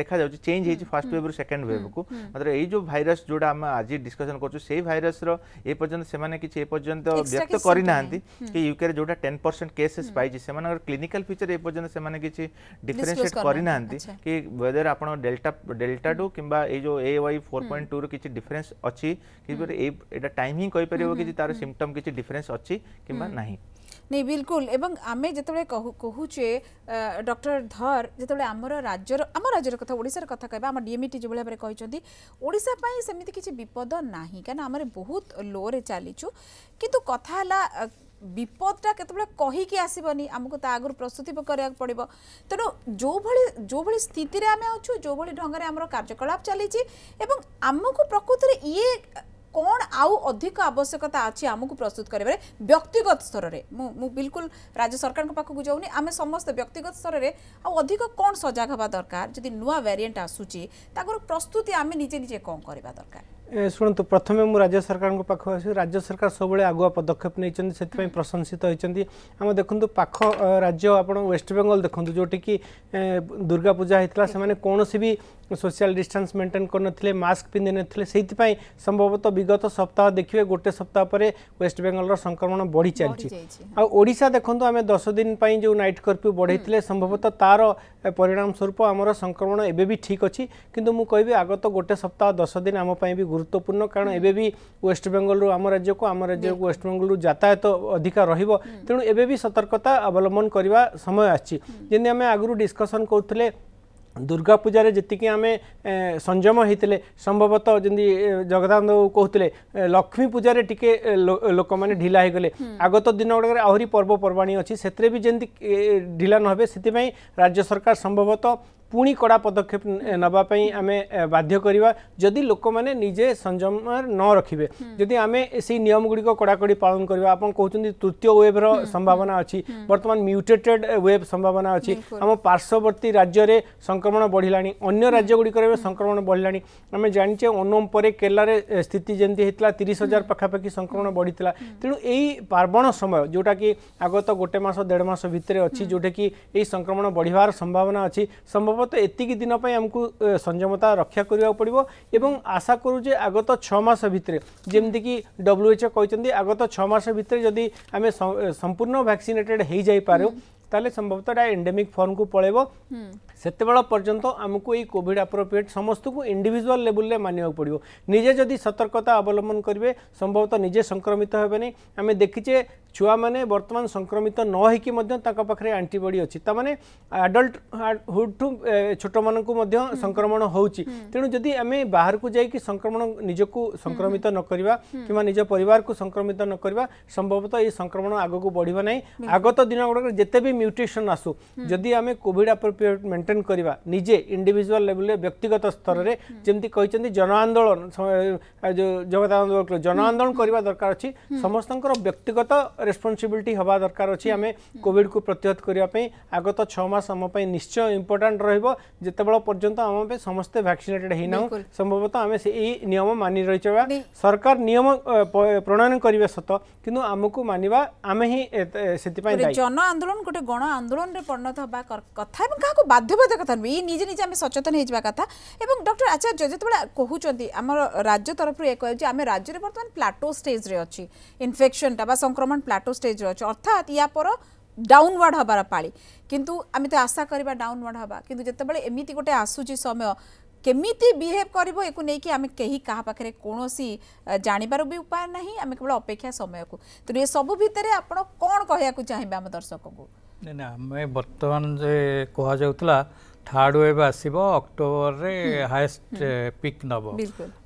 ଦେଖାଯାଉଛି ଚେଞ୍ଜ ହେଇଛି ଫାର୍ଷ୍ଟ ୱେବ୍ରୁ ସେକେଣ୍ଡ ୱେବ୍କୁ ମାତ୍ର ଏଇ ଯେଉଁ ଭାଇରସ୍ ଯେଉଁଟା ଆମେ ଆଜି ଡିସ୍କସନ୍ କରୁଛୁ ସେଇ ଭାଇରସ୍ର ଏ ପର୍ଯ୍ୟନ୍ତ ସେମାନେ କିଛି ଏ ପର୍ଯ୍ୟନ୍ତ ବ୍ୟକ୍ତ କରିନାହାନ୍ତି କି ୟୁକେରେ ଯେଉଁଟା ଟେନ୍ ପରସେଣ୍ଟ କେସେସ୍ ପାଇଛି ସେମାନଙ୍କର କ୍ଲିନିକାଲ୍ ଫିଚର୍ ଏ ପର୍ଯ୍ୟନ୍ତ ସେମାନେ କିଛି ଡିଫରେନ୍ସିଏଟ୍ କରିନାହାନ୍ତି କି ୱେଦର ଦେହରେ ଆପଣ ଡେଲ୍ଟା ଡେଲ୍ଟାଠୁ କିମ୍ବା ଏଇ ଯେଉଁ ଏ ୱାଇ ଫୋର୍ ପଏଣ୍ଟ ଟୁରୁ କିଛି ଡିଫରେନ୍ସ ଅଛି କିପରି ଏଇ ଏଇଟା ଟାଇମ୍ ହିଁ କହିପାରିବ କି ତାର ସିମ୍ପଟମ୍ କିଛି ଡିଫରେନ୍ସ ଅଛି କିମ୍ବା ନାହିଁ নেই বিলকুল এবং আমি যেতবে কহুচে ডক্টর ধর যেতবে আমার রাজ্যর আমার রাজ্যর কথা ওড়িশার কথা কহবা আমার ডিএমইটি যেভাবে ভাবে কিন্তু ওড়িশা পাই সেমিতি কিছু বিপদ না কেন আমার বহুত লোরে চালিছু কিন্তু কথা হলা ବିପଦଟା କେତେବେଳେ କହିକି ଆସିବନି ଆମକୁ ତା ଆଗରୁ ପ୍ରସ୍ତୁତି କରିବାକୁ ପଡ଼ିବ ତେଣୁ ଯେଉଁଭଳି ଯେଉଁଭଳି ସ୍ଥିତିରେ ଆମେ ଅଛୁ ଯେଉଁଭଳି ଢଙ୍ଗରେ ଆମର କାର୍ଯ୍ୟକଳାପ ଚାଲିଛି ଏବଂ ଆମକୁ ପ୍ରକୃତରେ ଇଏ କ'ଣ ଆଉ ଅଧିକ ଆବଶ୍ୟକତା ଅଛି ଆମକୁ ପ୍ରସ୍ତୁତ କରିବାରେ ବ୍ୟକ୍ତିଗତ ସ୍ତରରେ ମୁଁ ମୁଁ ବିଲକୁଲ ରାଜ୍ୟ ସରକାରଙ୍କ ପାଖକୁ ଯାଉନି ଆମେ ସମସ୍ତେ ବ୍ୟକ୍ତିଗତ ସ୍ତରରେ ଆଉ ଅଧିକ କ'ଣ ସଜାଗ ହେବା ଦରକାର ଯଦି ନୂଆ ଭ୍ୟାରିଏଣ୍ଟ ଆସୁଛି ତାଙ୍କର ପ୍ରସ୍ତୁତି ଆମେ ନିଜେ ନିଜେ କ'ଣ କରିବା ଦରକାର ଶୁଣନ୍ତୁ ପ୍ରଥମେ ମୁଁ ରାଜ୍ୟ ସରକାରଙ୍କ ପାଖକୁ ଆସିବି ରାଜ୍ୟ ସରକାର ସବୁବେଳେ ଆଗୁଆ ପଦକ୍ଷେପ ନେଇଛନ୍ତି ସେଥିପାଇଁ ପ୍ରଶଂସିତ ହୋଇଛନ୍ତି ଆମ ଦେଖନ୍ତୁ ପାଖ ରାଜ୍ୟ ଆପଣ ୱେଷ୍ଟବେଙ୍ଗଲ ଦେଖନ୍ତୁ ଯେଉଁଠିକି ଦୁର୍ଗା ପୂଜା ହେଇଥିଲା ସେମାନେ କୌଣସି ବି ସୋସିଆଲ ଡିଷ୍ଟାନ୍ସ ମେଣ୍ଟେନ୍ କରିନଥିଲେ ମାସ୍କ ପିନ୍ଧି ନଥିଲେ ସେଇଥିପାଇଁ ସମ୍ଭବତଃ ବିଗତ ସପ୍ତାହ ଦେଖିବେ ଗୋଟେ ସପ୍ତାହ ପରେ ୱେଷ୍ଟବେଙ୍ଗଲର ସଂକ୍ରମଣ ବଢ଼ି ଚାଲିଛି ଆଉ ଓଡ଼ିଶା ଦେଖନ୍ତୁ ଆମେ ଦଶ ଦିନ ପାଇଁ ଯେଉଁ ନାଇଟ୍ କର୍ଫ୍ୟୁ ବଢ଼େଇଥିଲେ ସମ୍ଭବତଃ ତା'ର ପରିଣାମ ସ୍ୱରୂପ ଆମର ସଂକ୍ରମଣ ଏବେ ବି ଠିକ୍ ଅଛି କିନ୍ତୁ ମୁଁ କହିବି ଆଗତ ଗୋଟେ ସପ୍ତାହ ଦଶ ଦିନ ଆମ ପାଇଁ ବି গুরুত্বপূর্ণ কারণ এবে বি ওয়েস্ট বেঙ্গলু আম রাজ্যকু আম রাজ্যকু ওয়েস্ট বেঙ্গলু যাতায়াত অধিকা রহব তেমন এবে বি সতর্কতা অবলম্বন করা সময় আসছে যেমনি আমি আগর ডিসকসন করুলে দুর্গা পূজার যেতিকি আমি সংযম হয়েছে সম্ভবত যেমন জগদানন্দ কুলে লক্ষ্মী পূজার টিকি লোক মানে ঢিলা হয়ে গেলে আগত দিন গুড়ে আহরি পর্বপর্বাণী অছি সেতরে বি যেমন ঢিলা নহবে সেপাই রাজ্য সরকার সম্ভবত ପୁଣି କଡ଼ା ପଦକ୍ଷେପ ନେବା ପାଇଁ ଆମେ ବାଧ୍ୟ କରିବା ଯଦି ଲୋକମାନେ ନିଜେ ସଂଯମ ନ ରଖିବେ ଯଦି ଆମେ ସେଇ ନିୟମଗୁଡ଼ିକ କଡ଼ାକଡ଼ି ପାଳନ କରିବା ଆପଣ କହୁଛନ୍ତି ତୃତୀୟ ୱେଭ୍ର ସମ୍ଭାବନା ଅଛି ବର୍ତ୍ତମାନ ମ୍ୟୁଟେଟେଡ୍ ୱେଭ୍ ସମ୍ଭାବନା ଅଛି ଆମ ପାର୍ଶ୍ୱବର୍ତ୍ତୀ ରାଜ୍ୟରେ ସଂକ୍ରମଣ ବଢ଼ିଲାଣି ଅନ୍ୟ ରାଜ୍ୟଗୁଡ଼ିକରେ ଏବେ ସଂକ୍ରମଣ ବଢ଼ିଲାଣି ଆମେ ଜାଣିଛେ ଓନମ ପରେ କେରଳାରେ ସ୍ଥିତି ଯେମିତି ହେଇଥିଲା ତିରିଶ ହଜାର ପାଖାପାଖି ସଂକ୍ରମଣ ବଢ଼ିଥିଲା ତେଣୁ ଏଇ ପାର୍ବଣ ସମୟ ଯେଉଁଟାକି ଆଗତ ଗୋଟେ ମାସ ଦେଢ଼ ମାସ ଭିତରେ ଅଛି ଯେଉଁଟାକି ଏଇ ସଂକ୍ରମଣ ବଢ଼ିବାର ସମ୍ଭାବନା ଅଛି ସମ୍ଭବ সম্ভবত এতিকি দিন আমকু সঞ্জমতা রক্ষা করা পড়ব এবং আশা করু যে আগত ছ মাস ভিতরে যেমিকি ডব্লুএচও কিন্তু আগত ছ মাস ভিতরে যদি আমি সম্পূর্ণ ভ্যাকসিনেটেড হয়ে যাই পারু তাহলে সম্ভবত এটা এন্ডেমিক ফর্মকু পলাইব সেতবেল পর্যন্ত আমি এই কোভিড আপ্রোপ্রিয়েট সমস্ত ইন্ডিভিজুয়াল লেভেলে মানিবাক পড়ব নিজে যদি সতর্কতা অবলম্বন করবে সম্ভবত নিজে সংক্রমিত হবেনি আমি দেখিছে ଛୁଆମାନେ ବର୍ତ୍ତମାନ ସଂକ୍ରମିତ ନ ହୋଇକି ମଧ୍ୟ ତାଙ୍କ ପାଖରେ ଆଣ୍ଟିବଡି ଅଛି ତାମାନେ ଆଡଲ୍ଟହୁଡ଼ଠୁ ଛୋଟମାନଙ୍କୁ ମଧ୍ୟ ସଂକ୍ରମଣ ହେଉଛି ତେଣୁ ଯଦି ଆମେ ବାହାରକୁ ଯାଇକି ସଂକ୍ରମଣ ନିଜକୁ ସଂକ୍ରମିତ ନ କରିବା କିମ୍ବା ନିଜ ପରିବାରକୁ ସଂକ୍ରମିତ ନ କରିବା ସମ୍ଭବତଃ ଏହି ସଂକ୍ରମଣ ଆଗକୁ ବଢ଼ିବ ନାହିଁ ଆଗତ ଦିନଗୁଡ଼ିକରେ ଯେତେ ବି ମ୍ୟୁଟେସନ୍ ଆସୁ ଯଦି ଆମେ କୋଭିଡ୍ ଆପ୍ରୋପ୍ରିଏଟ୍ ମେଣ୍ଟେନ୍ କରିବା ନିଜେ ଇଣ୍ଡିଭିଜୁଆଲ୍ ଲେଭେଲରେ ବ୍ୟକ୍ତିଗତ ସ୍ତରରେ ଯେମିତି କହିଛନ୍ତି ଜନ ଆନ୍ଦୋଳନ ଯେଉଁ ଜଗଦାନନ୍ଦ ଜନ ଆନ୍ଦୋଳନ କରିବା ଦରକାର ଅଛି ସମସ୍ତଙ୍କର ବ୍ୟକ୍ତିଗତ ରେସ୍ପନ୍ସିବିଲିଟି ହେବା ଦରକାର ଅଛି ଆମେ କୋଭିଡ଼କୁ ପ୍ରତିହତ କରିବା ପାଇଁ ଆଗତ ଛଅ ମାସ ଆମ ପାଇଁ ନିଶ୍ଚୟ ଇମ୍ପୋର୍ଟାଣ୍ଟ ରହିବ ଯେତେବେଳେ ପର୍ଯ୍ୟନ୍ତ ଆମ ପାଇଁ ସମସ୍ତେ ଭ୍ୟାକ୍ସିନେଟେଡ୍ ହେଇନାହୁଁ ସମ୍ଭବତଃ ଆମେ ସେଇ ନିୟମ ମାନି ରହିଥିବା ସରକାର ନିୟମ ପ୍ରଣୟନ କରିବେ ସତ କିନ୍ତୁ ଆମକୁ ମାନିବା ଆମେ ହିଁ ସେଥିପାଇଁ ଜନ ଆନ୍ଦୋଳନ ଗୋଟେ ଗଣ ଆନ୍ଦୋଳନରେ ପରିଣତ ହେବା କଥା ଏବଂ କାହାକୁ ବାଧ୍ୟବାଧକତା ନୁହେଁ ନିଜେ ନିଜେ ଆମେ ସଚେତନ ହେଇଯିବା କଥା ଏବଂ ଡକ୍ଟର ଆଚାର୍ଯ୍ୟ ଯେତେବେଳେ କହୁଛନ୍ତି ଆମର ରାଜ୍ୟ ତରଫରୁ ଏହା କୁହାଯାଉଛି ଆମେ ରାଜ୍ୟରେ ବର୍ତ୍ତମାନ ପ୍ଲାଟୋ ଷ୍ଟେଜ୍ରେ ଅଛି ଇନଫେକ୍ସନଟା ବା ସଂକ୍ରମଣ प्लाटो स्टेज अच्छे अर्थात या पर डाउनवर्ड हबार पाड़ी कितु आम तो आशा करवा डाउनवर्ड हाँ कि जितेबाला एमती गोटे आसूस समय केमी बिहेव कर जानवर भी उपाय ना आम केवल अपेक्षा समय को सब भितर आप कौन कह चाहिए आम दर्शक को नहीं आम बर्तमान जे कहला थार्ड ओव आस अक्टोबर हाएस्ट पिक नव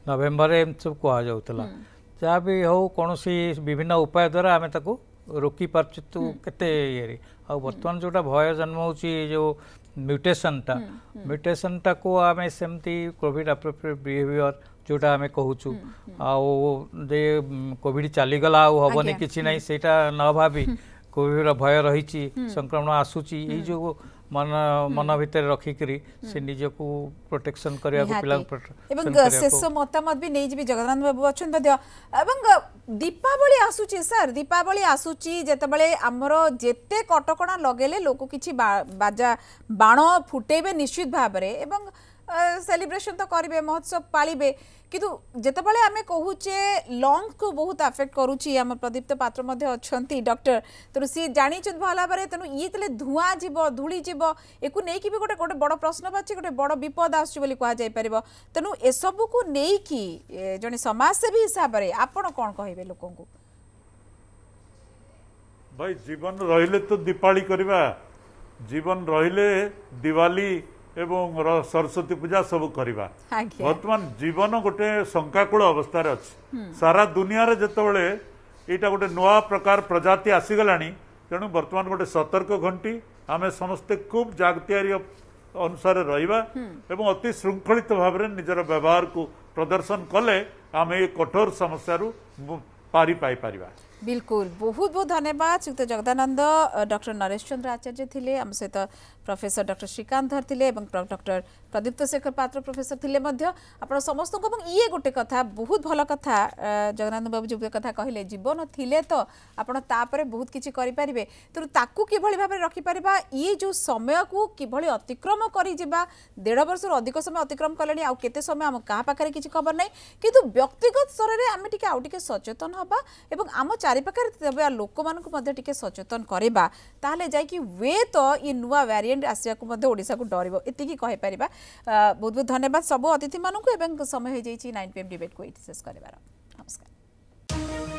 नवेम्बर एम सब कहला ଯାହା ବି ହେଉ କୌଣସି ବିଭିନ୍ନ ଉପାୟ ଦ୍ୱାରା ଆମେ ତାକୁ ରୋକିପାରୁଛୁ କେତେ ଇଏରେ ଆଉ ବର୍ତ୍ତମାନ ଯେଉଁଟା ଭୟ ଜନ୍ମ ହେଉଛି ଯେଉଁ ମ୍ୟୁଟେସନ୍ଟା ମ୍ୟୁଟେସନ୍ଟାକୁ ଆମେ ସେମିତି କୋଭିଡ଼ ଆପ୍ରୋପ୍ରିଏଟ୍ ବିହେଭିଅର୍ ଯେଉଁଟା ଆମେ କହୁଛୁ ଆଉ ଯେ କୋଭିଡ଼ ଚାଲିଗଲା ଆଉ ହେବନି କିଛି ନାହିଁ ସେଇଟା ନ ଭାବି କୋଭିଡ଼ର ଭୟ ରହିଛି ସଂକ୍ରମଣ ଆସୁଛି ଏଇ ଯେଉଁ ମନ ମନ ଭିତରେ ରଖିକିରି ସେ ନିଜକୁ ପ୍ରୋଟେକ୍ସନ କରିବାକୁ ପିଲାଙ୍କୁ ଏବଂ ଶେଷ ମତାମତ ବି ନେଇଯିବି ଜଗନ୍ନାଥ ବାବୁ ଅଛନ୍ତି ମଧ୍ୟ ଏବଂ ଦୀପାବଳି ଆସୁଛି ସାର୍ ଦୀପାବଳି ଆସୁଛି ଯେତେବେଳେ ଆମର ଯେତେ କଟକଣା ଲଗେଇଲେ ଲୋକ କିଛି ବାଜା ବାଣ ଫୁଟେଇବେ ନିଶ୍ଚିତ ଭାବରେ ଏବଂ সেলিব্রেশন তো করবে মহোৎসব পাড়বে কিন্তু যেতবে আমি কুচে লংকু বহুত আফেক্ট করুছি আমার প্রদীপ্ত পাত্র মধ্যে অনেক ডক্টর তেমন সি জাঁচান ভাল ভাবে তেমন ইয়ে তাহলে ধূয়া যাব ধূলি যাব একু নেইকি বি গোটে গোটে বড় প্রশ্ন বাছি গোটে বড় বিপদ আসছে বলে কুহযাইপার তেমন এসবুক নেইকি জন সমাজসেবী হিসাবে আপনার কম কহবে লোক ভাই জীবন রহলে তো দীপাড়ি করা জীবন রহলে দিওয়ালি ଏବଂ ସରସ୍ୱତୀ ପୂଜା ସବୁ କରିବା ବର୍ତ୍ତମାନ ଜୀବନ ଗୋଟେ ଶଙ୍କାକୁଳ ଅବସ୍ଥାରେ ଅଛି ସାରା ଦୁନିଆରେ ଯେତେବେଳେ ଏଇଟା ଗୋଟେ ନୂଆ ପ୍ରକାର ପ୍ରଜାତି ଆସିଗଲାଣି ତେଣୁ ବର୍ତ୍ତମାନ ଗୋଟେ ସତର୍କ ଘଣ୍ଟି ଆମେ ସମସ୍ତେ ଖୁବ୍ ଜାଗତିଆରି ଅନୁସାରେ ରହିବା ଏବଂ ଅତି ଶୃଙ୍ଖଳିତ ଭାବରେ ନିଜର ବ୍ୟବହାରକୁ ପ୍ରଦର୍ଶନ କଲେ ଆମେ ଏ କଠୋର ସମସ୍ୟାରୁ ପାରି ପାଇପାରିବା ବିଲକୁଲ ବହୁତ ବହୁତ ଧନ୍ୟବାଦ ଶ୍ରୀଯୁକ୍ତ ଜଗଦାନନ୍ଦ ଡକ୍ଟର ନରେଶ ଚନ୍ଦ୍ର ଆଚାର୍ଯ୍ୟ ଥିଲେ ଆମ ସହିତ প্রফেসর ডক্টর শ্রীকান্ত ধর লে এবং ডক্টর প্রদীপ্ত শেখর পাত্র প্রফেসর লে আপনার সমস্ত এবং ইয়ে গোটে কথা বহুত ভাল কথা জগন্নাথ বাবু যে কথা কহিলেন জীবন লে তো আপনার তাপরে বহুত কিছু করে পারে তেমন তাকে কিভাবে ভাবে রকিপার ইয়ে যে সময়কু কিভাবে অতিক্রম করে যা দেড় বর্ষর অধিক সময় অতিক্রম কলে আতে সময় আম কাহা পাখে কিছু খবর নাই কিন্তু ব্যক্তিগত স্তরের আমি টিকি আউ টিকি সচেতন হবা এবং আম চারিপাখে লোক মানুষ টিকি সচেতন করা তাহলে যাই ওয়ে তো ইয়ে নূয়া ভ্যারিয়েন্ট ମାଇଣ୍ଡ ଆସିବାକୁ ମଧ୍ୟ ଓଡ଼ିଶାକୁ ଡରିବ ଏତିକି କହିପାରିବା ବହୁତ ବହୁତ ଧନ୍ୟବାଦ ସବୁ ଅତିଥିମାନଙ୍କୁ ଏବଂ ସମୟ ହୋଇଯାଇଛି ନାଇନ୍ ପି ଏମ୍ ଡିବେଟ୍କୁ ଏଇଠି ଶେଷ କରିବାର ନମସ୍କାର